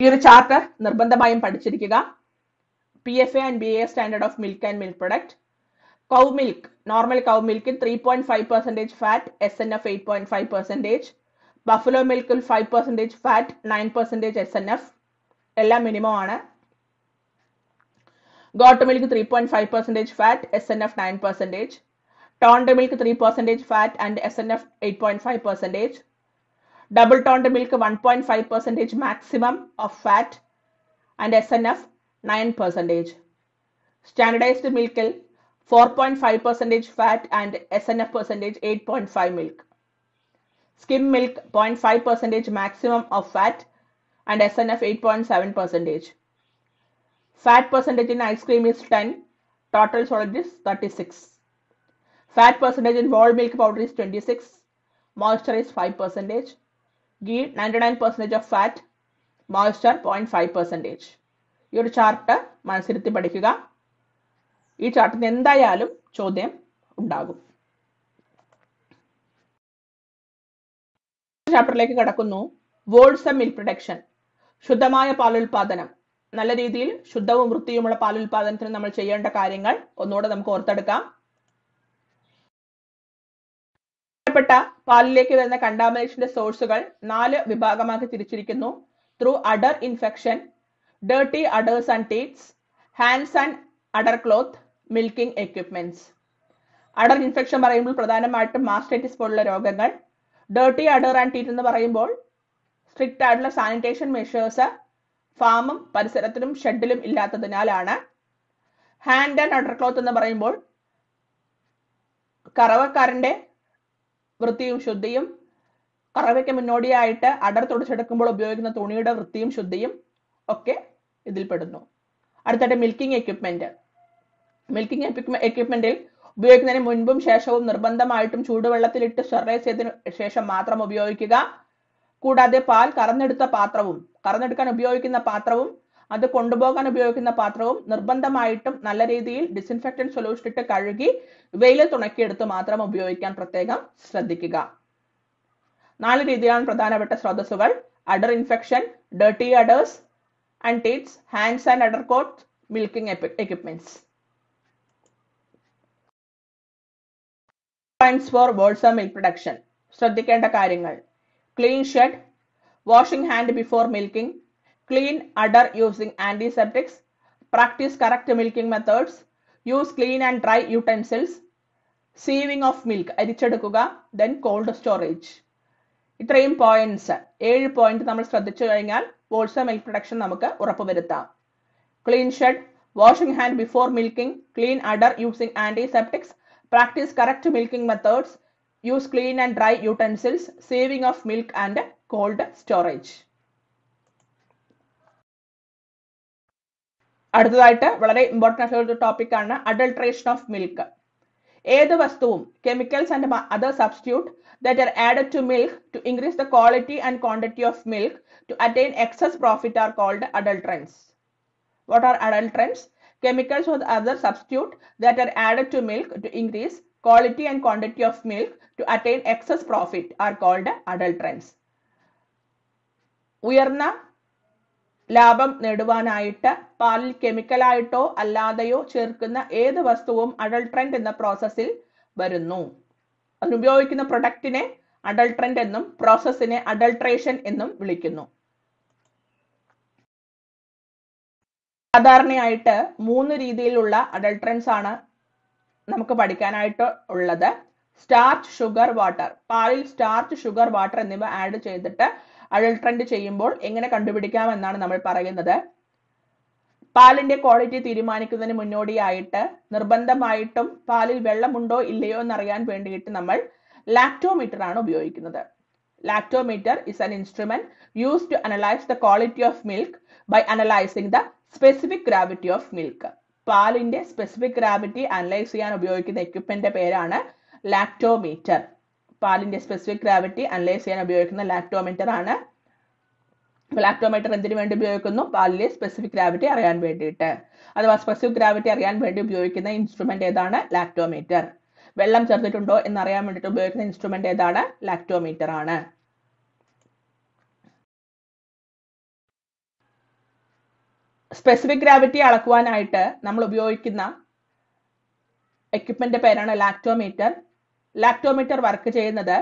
ഈ ഒരു chart നിർബന്ധമായും പഠിച്ചിരിക്കുക P F A and B A standard of milk and milk product cow milk normal cow മിൽക്കിൽ three point five percentage fat S N F eight point five percentage buffalo മിൽക്കിൽ five percentage fat nine percentage S N F എല്ലാം minimum ആണ് goat milk three point five percentage fat S N F nine percentage toned milk three percentage fat and S N F eight point five percentage double toned milk one point five percentage maximum of fat and S N F nine percentage standardised മിൽക്കിൽ four point five percentage fat and S N F percentage eight point five milk skim milk 0.5 percentage maximum of fat and SNF 8.7 percentage. Fat percentage in ice cream is 10, total solid is 36. Fat percentage in whole milk powder is 26, moisture is 5 percentage, ghee 99 percentage of fat, moisture 0.5 percentage your chart ഒരു chart മനസ്സിരുത്തി പഠിക്കുക ഈ ചാർട്ടിൽ നിന്ന് എന്തായാലും ചോദ്യം ഉണ്ടാകും ചാപ്റ്ററിലേക്ക് കടക്കുന്നു എ മിൽക്ക് പ്രൊഡക്ഷൻ ശുദ്ധമായ പാലുൽപാദനം നല്ല രീതിയിൽ ശുദ്ധവും വൃത്തിയുമുള്ള പാലുൽപാദനത്തിന് നമ്മൾ ചെയ്യേണ്ട കാര്യങ്ങൾ ഒന്നുകൂടെ നമുക്ക് ഓർത്തെടുക്കാം പ്പെട്ട പാലിലേക്ക് വരുന്ന കണ്ടാമിനേഷന്റെ സോഴ്സുകൾ നാല് വിഭാഗമാക്കി തിരിച്ചിരിക്കുന്നു through udder infection dirty udders and teats hands and udder cloth milking equipments udder infection പറയുമ്പോൾ പ്രധാനമായിട്ടും മാസ്റ്റൈറ്റിസ് പോലുള്ള രോഗങ്ങൾ ഡേർട്ടി അഡർ ആൻഡ് ടീറ്റ് എന്ന് പറയുമ്പോൾ സ്ട്രിക്റ്റ് ആയിട്ടുള്ള സാനിറ്റേഷൻ മെഷേഴ്സ് ഫാമും പരിസരത്തിലും ഷെഡിലും ഇല്ലാത്തതിനാലാണ് ഹാൻഡ് ആൻഡ് അണ്ടർ ക്ലോത്ത് എന്ന് പറയുമ്പോൾ കറവക്കാരൻ്റെ വൃത്തിയും ശുദ്ധിയും കറവയ്ക്ക് മുന്നോടിയായിട്ട് അടർ തുടച്ചെടുക്കുമ്പോൾ ഉപയോഗിക്കുന്ന തുണിയുടെ വൃത്തിയും ശുദ്ധിയും ഒക്കെ ഇതിൽപ്പെടുന്നു അടുത്തായിട്ട് മിൽക്കിംഗ് എക്യുപ്മെന്റ് മിൽക്കിംഗ് എക്യുപ്മെന്റിൽ ഉപയോഗിക്കുന്നതിന് മുൻപും ശേഷവും നിർബന്ധമായിട്ടും ചൂടുവെള്ളത്തിലിട്ട് സ്റ്റെറിലൈസ് ചെയ്തതിന് ശേഷം മാത്രം ഉപയോഗിക്കുക കൂടാതെ പാൽ കറന്നെടുത്ത പാത്രവും കറന്നെടുക്കാൻ ഉപയോഗിക്കുന്ന പാത്രവും അത് കൊണ്ടുപോകാൻ ഉപയോഗിക്കുന്ന പാത്രവും നിർബന്ധമായിട്ടും നല്ല രീതിയിൽ ഡിസിൻഫെക്റ്റൻ സൊല്യൂഷൻ ഇട്ട് കഴുകി വെയിലത്ത് ഉണക്കിയെടുത്ത് മാത്രം ഉപയോഗിക്കാൻ പ്രത്യേകം ശ്രദ്ധിക്കുക നാല് രീതിയിലാണ് പ്രധാനപ്പെട്ട സ്രോതസ്സുകൾ udder infection dirty udders and teats hands and udder coat milking equipments points for birds milk production ശ്രദ്ധിക്കേണ്ട കാര്യങ്ങൾ clean shed washing hand before milking clean udder using antiseptics practice correct milking methods use clean and dry utensils sieving of milk അരിച്ചെടുക്കുക then cold storage ഇത്രയും points ഏഴ് point നമ്മൾ ശ്രദ്ധിച്ചു കഴിഞ്ഞാൽ വോൾസ milk production നമുക്ക് ഉറപ്പുവരുത്താം clean shed washing hand before milking clean udder using antiseptics Practice correct milking methods. Use clean and dry utensils. Saving of milk and cold storage. അടുത്തതായിട്ട് വളരെ ഇമ്പോർട്ടൻ്റ് ആയിട്ടുള്ള ഒരു ആണ് അഡൾട്രേഷൻ ഓഫ് മിൽക്ക് ഏത് വസ്തുവും chemicals and other substitute that are added to milk to increase the quality and quantity of milk to attain excess profit are called adulterants what are adulterants Chemicals or other substitute that are added to milk to increase quality and quantity of milk to attain excess profit are called adulterants. ഉയർന്ന ലാഭം നേടുവാനായിട്ട് പാലിൽ കെമിക്കലായിട്ടോ അല്ലാതെയോ ചേർക്കുന്ന ഏത് വസ്തുവും അഡൾട്രൻറ്റ് എന്ന പ്രോസസ്സിൽ വരുന്നു അതിനുപയോഗിക്കുന്ന പ്രൊഡക്റ്റിനെ അഡൾട്രൻറ്റ് എന്നും പ്രോസസ്സിനെ അഡൾട്രേഷൻ എന്നും വിളിക്കുന്നു സാധാരണയായിട്ട് മൂന്ന് രീതിയിലുള്ള അഡൾട്രൻസ് ആണ് നമുക്ക് പഠിക്കാനായിട്ട് ഉള്ളത് സ്റ്റാർച്ച് ഷുഗർ വാട്ടർ പാലിൽ സ്റ്റാർച്ച് ഷുഗർ വാട്ടർ എന്നിവ ആഡ് ചെയ്തിട്ട് അഡൾട്രൻറ്റ് ചെയ്യുമ്പോൾ എങ്ങനെ കണ്ടുപിടിക്കാം എന്നാണ് നമ്മൾ പറയുന്നത് പാലിന്റെ ക്വാളിറ്റി തീരുമാനിക്കുന്നതിന് മുന്നോടിയായിട്ട് നിർബന്ധമായിട്ടും പാലിൽ വെള്ളമുണ്ടോ ഇല്ലയോ എന്നറിയാൻ വേണ്ടിയിട്ട് നമ്മൾ ലാക്ടോമീറ്റർ ആണ് ഉപയോഗിക്കുന്നത് lactometer is an instrument use to analyse the quality of milk by analysing the specific gravity of milk പാലിന്റെ സ്പെസിഫിക് ഗ്രാവിറ്റി അനലൈസ് ചെയ്യാൻ ഉപയോഗിക്കുന്ന എക്യുപ്മെന്റിന്റെ പേരാണ് ലാക്ടോമീറ്റർ പാലിന്റെ സ്പെസിഫിക് ഗ്രാവിറ്റി അനലൈസ് ചെയ്യാൻ ഉപയോഗിക്കുന്ന ലാക്ടോമീറ്റർ ആണ് ലാക്ടോമീറ്റർ എന്തിനു വേണ്ടി ഉപയോഗിക്കുന്നു പാലിലെ സ്പെസിഫിക് ഗ്രാവിറ്റി അറിയാൻ വേണ്ടിയിട്ട് അഥവാ സ്പെസിഫിക് ഗ്രാവിറ്റി അറിയാൻ വേണ്ടി ഉപയോഗിക്കുന്ന ഇൻസ്ട്രുമെന്റ് ഏതാണ് ലാക്ടോമീറ്റർ വെള്ളം ചേർത്തിട്ടുണ്ടോ എന്നറിയാൻ വേണ്ടിയിട്ട് ഉപയോഗിക്കുന്ന ഇൻസ്ട്രുമെന്റ് ഏതാണ് ലാക്ടോമീറ്റർ ആണ് സ്പെസിഫിക് ഗ്രാവിറ്റി അളക്കുവാനായിട്ട് നമ്മൾ ഉപയോഗിക്കുന്ന എക്യുപ്മെന്റ് പേരാണ് ലാക്ടോമീറ്റർ ലാക്ടോമീറ്റർ വർക്ക് ചെയ്യുന്നത്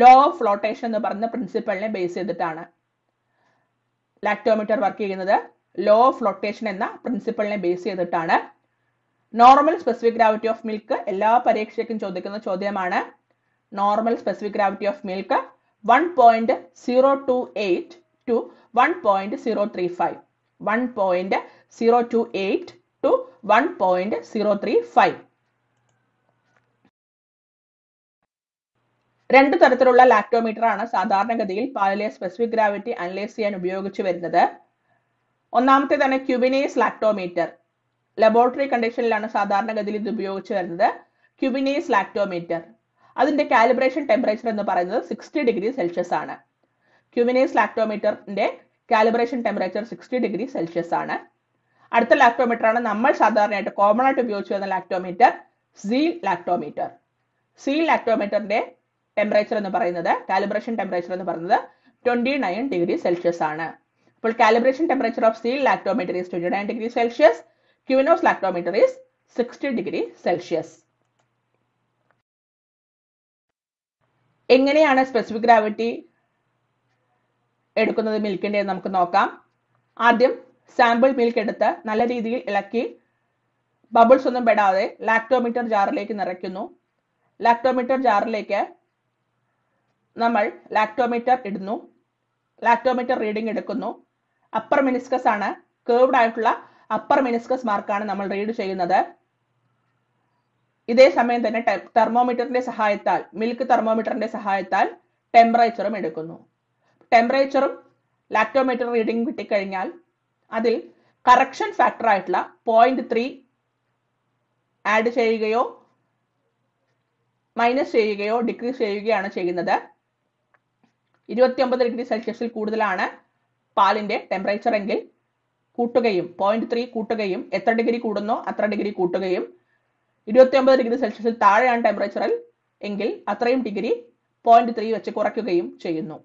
ലോ ഓഫ് ഫ്ലോട്ടേഷൻ എന്ന് പറഞ്ഞ പ്രിൻസിപ്പളിനെ ബേസ് ചെയ്തിട്ടാണ് ലാക്ടോമീറ്റർ വർക്ക് ചെയ്യുന്നത് ലോ ഓഫ് ഫ്ലോട്ടേഷൻ എന്ന പ്രിൻസിപ്പളിനെ ബേസ് ചെയ്തിട്ടാണ് normal specific gravity of milk എല്ലാ പരീക്ഷയ്ക്കും ചോദിക്കുന്ന ചോദ്യമാണ് normal specific gravity of milk one point zero two eight to one point zero three five one point zero two eight to one point zero three five രണ്ട് തരത്തിലുള്ള lactometer ആണ് സാധാരണഗതിയിൽ പാലിലെ specific gravity analyse ചെയ്യാൻ ഉപയോഗിച്ചു വരുന്നത് ഒന്നാമത്തെ തന്നെ ക്യൂബിനേസ് lactometer laboratory കണ്ടീഷനിലാണ് സാധാരണഗതിയിൽ ഇത് ഉപയോഗിച്ചു വരുന്നത് ക്യൂബിനേസ് ലാക്ടോമീറ്റർ അതിന്റെ കാലിബ്രേഷൻ ടെമ്പറേച്ചർ എന്ന് പറയുന്നത് സിക്സ്റ്റി ഡിഗ്രി സെൽഷ്യസ് ആണ് ക്യൂബിനേസ് ലാക്ടോമീറ്ററിന്റെ calibration temperature sixty degree Celsius ആണ് അടുത്ത ലാക്ടോമീറ്റർ ആണ് നമ്മൾ സാധാരണയായിട്ട് കോമൺ ആയിട്ട് ഉപയോഗിച്ച് വരുന്ന ലാക്ടോമീറ്റർ സീൽ ലാക്ടോമീറ്റർ സീൽ ലാക്ടോമീറ്ററിന്റെ ടെമ്പറേച്ചർ എന്ന് പറയുന്നത് കാലിബ്രേഷൻ ടെമ്പറേച്ചർ എന്ന് പറയുന്നത് ട്വന്റി നയൻ ഡിഗ്രി സെൽഷ്യസ് ആണ് അപ്പോൾ calibration temperature of zeal lactometer is twenty nine degree Celsius ക്യൂനോസ് lactometer is sixty degree Celsius എങ്ങനെയാണ് സ്പെസിഫിക് ഗ്രാവിറ്റി എടുക്കുന്നത് മിൽക്കിൻ്റെ നമുക്ക് നോക്കാം ആദ്യം സാമ്പിൾ മിൽക്ക് എടുത്ത് നല്ല രീതിയിൽ ഇളക്കി ബബിൾസ് ഒന്നും പെടാതെ ലാക്ടോമീറ്റർ ജാറിലേക്ക് നിറയ്ക്കുന്നു ലാക്ടോമീറ്റർ ജാറിലേക്ക് നമ്മൾ ലാക്ടോമീറ്റർ ഇടുന്നു ലാക്ടോമീറ്റർ റീഡിംഗ് എടുക്കുന്നു അപ്പർ മിനിസ്കസ് ആണ് കേർവ്ഡ് ആയിട്ടുള്ള അപ്പർ മിനിസ്കസ് മാർക്കാണ് നമ്മൾ റീഡ് ചെയ്യുന്നത് ഇതേ സമയം തന്നെ തെർമോമീറ്ററിന്റെ സഹായത്താൽ മിൽക്ക് തെർമോമീറ്ററിന്റെ സഹായത്താൽ ടെമ്പറേച്ചറും എടുക്കുന്നു ടെമ്പറേച്ചറും ലാക്ടോമീറ്റർ റീഡിംഗ് കിട്ടിക്കഴിഞ്ഞാൽ അതിൽ കറക്ഷൻ ഫാക്ടർ ആയിട്ടുള്ള പോയിന്റ് ത്രീ ആഡ് ചെയ്യുകയോ മൈനസ് ചെയ്യുകയോ ഡിക്രീസ് ചെയ്യുകയാണ് ചെയ്യുന്നത് ഇരുപത്തിയൊമ്പത് ഡിഗ്രി സെൽഷ്യസിൽ കൂടുതലാണ് പാലിന്റെ ടെമ്പറേച്ചർ എങ്കിൽ കൂട്ടുകയും പോയിന്റ് ത്രീ കൂട്ടുകയും എത്ര ഡിഗ്രി കൂടുന്നോ അത്ര ഡിഗ്രി കൂട്ടുകയും ഇരുപത്തിയൊമ്പത് ഡിഗ്രി സെൽഷ്യസിൽ താഴെയാണ് ടെമ്പറേച്ചറിൽ എങ്കിൽ അത്രയും ഡിഗ്രി പോയിന്റ് ത്രീ വെച്ച് കുറയ്ക്കുകയും ചെയ്യുന്നു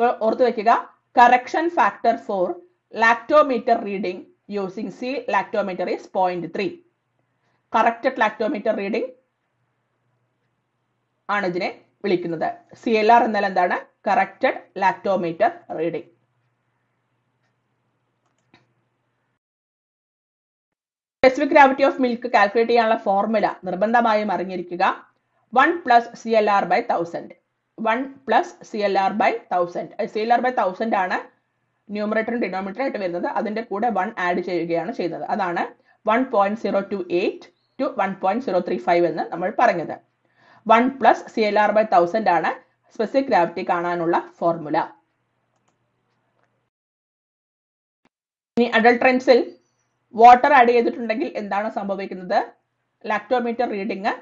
ഇപ്പോൾ ഓർത്തു വെക്കുക correction factor for lactometer reading using C lactometer is point three corrected lactometer reading ആണ് ഇതിനെ വിളിക്കുന്നത് സി എൽ ആർ എന്നാൽ എന്താണ് corrected lactometer reading specific gravity of milk calculate ചെയ്യാനുള്ള ഫോർമുല നിർബന്ധമായും അറിഞ്ഞിരിക്കുക one plus C L R by thousand one plus C L R by thousand C L R by thousand ആണ് ന്യൂമറേറ്ററും denominator ആയിട്ട് വരുന്നത് അതിൻ്റെ കൂടെ വൺ ആഡ് ചെയ്യുകയാണ് ചെയ്യുന്നത് അതാണ് one point zero two eight to one point zero three five എന്ന് നമ്മൾ പറഞ്ഞത് one plus C L R by thousand ആണ് സ്പെസിഫിക് ഗ്രാവിറ്റി കാണാനുള്ള ഫോർമുല ഇനി അഡൾട്രൻസിൽ വാട്ടർ ആഡ് ചെയ്തിട്ടുണ്ടെങ്കിൽ എന്താണ് സംഭവിക്കുന്നത് ലാക്ടോമീറ്റർ റീഡിങ്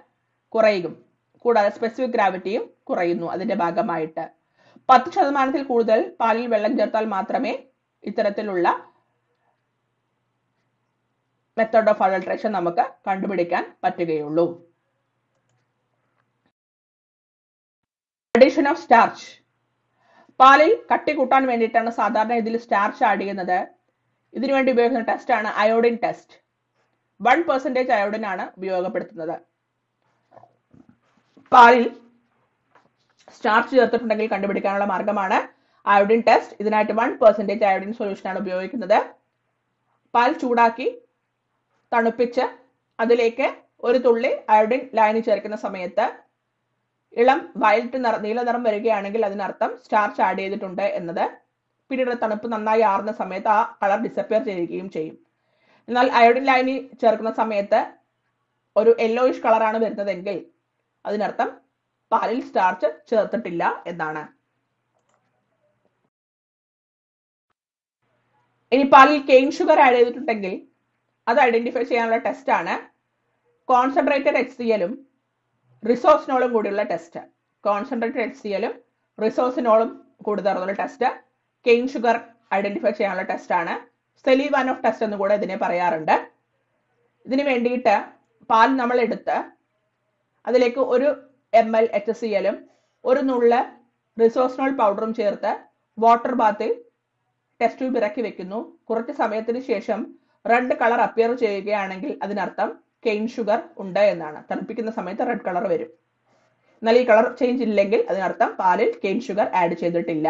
കുറയും കൂടാതെ സ്പെസിഫിക് ഗ്രാവിറ്റിയും കുറയുന്നു അതിന്റെ ഭാഗമായിട്ട് പത്ത് ശതമാനത്തിൽ കൂടുതൽ പാലിൽ വെള്ളം ചേർത്താൽ മാത്രമേ ഇത്തരത്തിലുള്ള മെത്തേഡ് ഓഫ് അഡൾട്രേഷൻ നമുക്ക് കണ്ടുപിടിക്കാൻ പറ്റുകയുള്ളൂ അഡീഷൻ ഓഫ് സ്റ്റാർച്ച് പാലിൽ കട്ടി കൂട്ടാൻ വേണ്ടിയിട്ടാണ് സാധാരണ ഇതിൽ സ്റ്റാർച്ച് ആഡ് ചെയ്യുന്നത് ഇതിനുവേണ്ടി ഉപയോഗിക്കുന്ന ടെസ്റ്റ് ആണ് iodine test one percentage iodine ആണ് ഉപയോഗപ്പെടുത്തുന്നത് പാലിൽ സ്റ്റാർച്ച് ചേർത്തിട്ടുണ്ടെങ്കിൽ കണ്ടുപിടിക്കാനുള്ള മാർഗമാണ് അയോഡിൻ ടെസ്റ്റ് ഇതിനായിട്ട് വൺ പെർസെൻറ്റേജ് അയോഡിൻ ആണ് ഉപയോഗിക്കുന്നത് പാൽ ചൂടാക്കി തണുപ്പിച്ച് അതിലേക്ക് ഒരു തുള്ളി അയോഡിൻ ലൈന് ചേർക്കുന്ന സമയത്ത് ഇളം വയലറ്റ് നിറ നീല നിറം വരികയാണെങ്കിൽ അതിനർത്ഥം സ്റ്റാർച്ച് ആഡ് ചെയ്തിട്ടുണ്ട് എന്നത് പിന്നീട് തണുപ്പ് നന്നായി ആറുന്ന സമയത്ത് ആ കളർ ഡിസപ്പിയർ ചെയ്യുകയും ചെയ്യും എന്നാൽ അയോഡിൻ ലൈനി ചേർക്കുന്ന സമയത്ത് ഒരു യെല്ലോയിഷ് കളറാണ് വരുന്നതെങ്കിൽ അതിനർത്ഥം പാലിൽ സ്റ്റാർച്ച് ചേർത്തിട്ടില്ല എന്നാണ് ഇനി പാലിൽ കെയിൻ ഷുഗർ ആഡ് ചെയ്തിട്ടുണ്ടെങ്കിൽ അത് ഐഡന്റിഫൈ ചെയ്യാനുള്ള ടെസ്റ്റ് ആണ് കോൺസെൻട്രേറ്റഡ് എച്ച് സി എല്ലും റിസോഴ്സിനോളും കൂടിയുള്ള ടെസ്റ്റ് കോൺസെൻട്രേറ്റഡ് എച്ച് സി എല്ലും റിസോഴ്സിനോളും കൂടി തർന്നുള്ള ടെസ്റ്റ് കെയിൻ ഷുഗർ ഐഡന്റിഫൈ ചെയ്യാനുള്ള ടെസ്റ്റ് ആണ് വൺ ഓഫ് ടെസ്റ്റ് എന്ന് കൂടെ ഇതിനെ പറയാറുണ്ട് ഇതിന് വേണ്ടിയിട്ട് പാൽ നമ്മൾ എടുത്ത് അതിലേക്ക് ഒരു എം എൽ എച്ച് സി എല്ലും ഒരു നുള്ള റിസോഴ്സിനോൾ പൗഡറും ചേർത്ത് വാട്ടർ ബാത്തിൽ ടെസ്റ്റ് ട്യൂബ് ഇറക്കി വെക്കുന്നു കുറച്ച് സമയത്തിന് ശേഷം റെഡ് കളർ അപ്പിയർ ചെയ്യുകയാണെങ്കിൽ അതിനർത്ഥം കെയിൻ ഷുഗർ ഉണ്ട് എന്നാണ് തണുപ്പിക്കുന്ന സമയത്ത് റെഡ് കളർ വരും എന്നാൽ ഈ കളർ ചേഞ്ച് ഇല്ലെങ്കിൽ അതിനർത്ഥം പാലിൽ കെയിൻ ഷുഗർ ആഡ് ചെയ്തിട്ടില്ല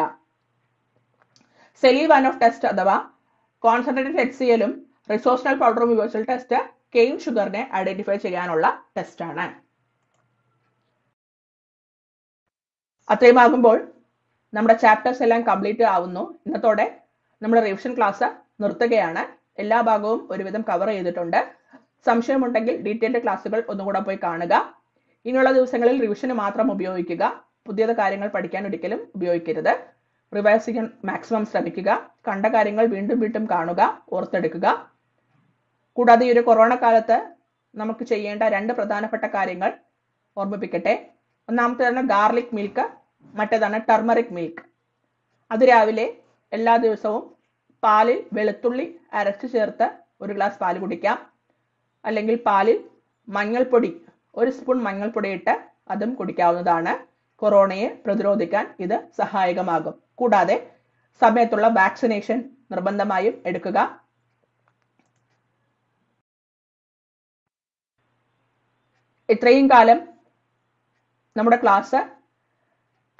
വൺ ഓഫ് ടെസ്റ്റ് അഥവാ കോൺസെൻട്രേറ്റഡ് എച്ച് സി എല്ലും റിസോഴ്സിനൽ പൗഡറും ഉപയോഗിച്ചുള്ള ടെസ്റ്റ് കെയിൻ ഷുഗറിനെ ഐഡന്റിഫൈ ചെയ്യാനുള്ള ടെസ്റ്റാണ് അത്രയും ആകുമ്പോൾ നമ്മുടെ ചാപ്റ്റേഴ്സ് എല്ലാം കംപ്ലീറ്റ് ആവുന്നു ഇന്നത്തോടെ നമ്മുടെ റിവിഷൻ ക്ലാസ് നിർത്തുകയാണ് എല്ലാ ഭാഗവും ഒരുവിധം കവർ ചെയ്തിട്ടുണ്ട് സംശയമുണ്ടെങ്കിൽ ഡീറ്റെയിൽഡ് ക്ലാസ്സുകൾ ഒന്നുകൂടെ പോയി കാണുക ഇനിയുള്ള ദിവസങ്ങളിൽ റിവിഷന് മാത്രം ഉപയോഗിക്കുക പുതിയത് കാര്യങ്ങൾ പഠിക്കാൻ ഒരിക്കലും ഉപയോഗിക്കരുത് റിവൈസ് ചെയ്യാൻ മാക്സിമം ശ്രമിക്കുക കണ്ട കാര്യങ്ങൾ വീണ്ടും വീണ്ടും കാണുക ഓർത്തെടുക്കുക കൂടാതെ ഈ ഒരു കൊറോണ കാലത്ത് നമുക്ക് ചെയ്യേണ്ട രണ്ട് പ്രധാനപ്പെട്ട കാര്യങ്ങൾ ഓർമ്മിപ്പിക്കട്ടെ ഒന്നാമത്തേതാണ് ഗാർലിക് മിൽക്ക് മറ്റേതാണ് ടർമറിക് മിൽക്ക് അത് രാവിലെ എല്ലാ ദിവസവും പാലിൽ വെളുത്തുള്ളി അരച്ച് ചേർത്ത് ഒരു ഗ്ലാസ് പാൽ കുടിക്കാം അല്ലെങ്കിൽ പാലിൽ മഞ്ഞൾപ്പൊടി ഒരു സ്പൂൺ മഞ്ഞൾപ്പൊടി ഇട്ട് അതും കുടിക്കാവുന്നതാണ് കൊറോണയെ പ്രതിരോധിക്കാൻ ഇത് സഹായകമാകും കൂടാതെ സമയത്തുള്ള വാക്സിനേഷൻ നിർബന്ധമായും എടുക്കുക ഇത്രയും കാലം നമ്മുടെ ക്ലാസ്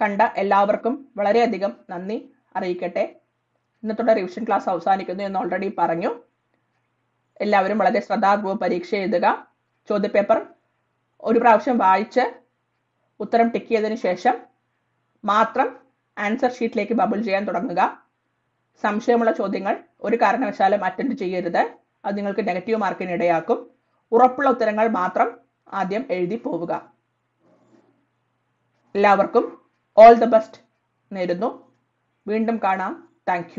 കണ്ട എല്ലാവർക്കും വളരെയധികം നന്ദി അറിയിക്കട്ടെ ഇന്നത്തോടെ റിവിഷൻ ക്ലാസ് അവസാനിക്കുന്നു എന്ന് ഓൾറെഡി പറഞ്ഞു എല്ലാവരും വളരെ ശ്രദ്ധാപൂർവ്വം പരീക്ഷ എഴുതുക ചോദ്യപേപ്പർ ഒരു പ്രാവശ്യം വായിച്ച് ഉത്തരം ടിക്ക് ചെയ്തതിനു ശേഷം മാത്രം ആൻസർ ഷീറ്റിലേക്ക് ബബിൾ ചെയ്യാൻ തുടങ്ങുക സംശയമുള്ള ചോദ്യങ്ങൾ ഒരു കാരണവശാലും അറ്റൻഡ് ചെയ്യരുത് അത് നിങ്ങൾക്ക് നെഗറ്റീവ് മാർക്കിന് ഇടയാക്കും ഉറപ്പുള്ള ഉത്തരങ്ങൾ മാത്രം ആദ്യം എഴുതി പോവുക എല്ലാവർക്കും ഓൾ ദ ബെസ്റ്റ് നേരുന്നു വീണ്ടും കാണാം താങ്ക്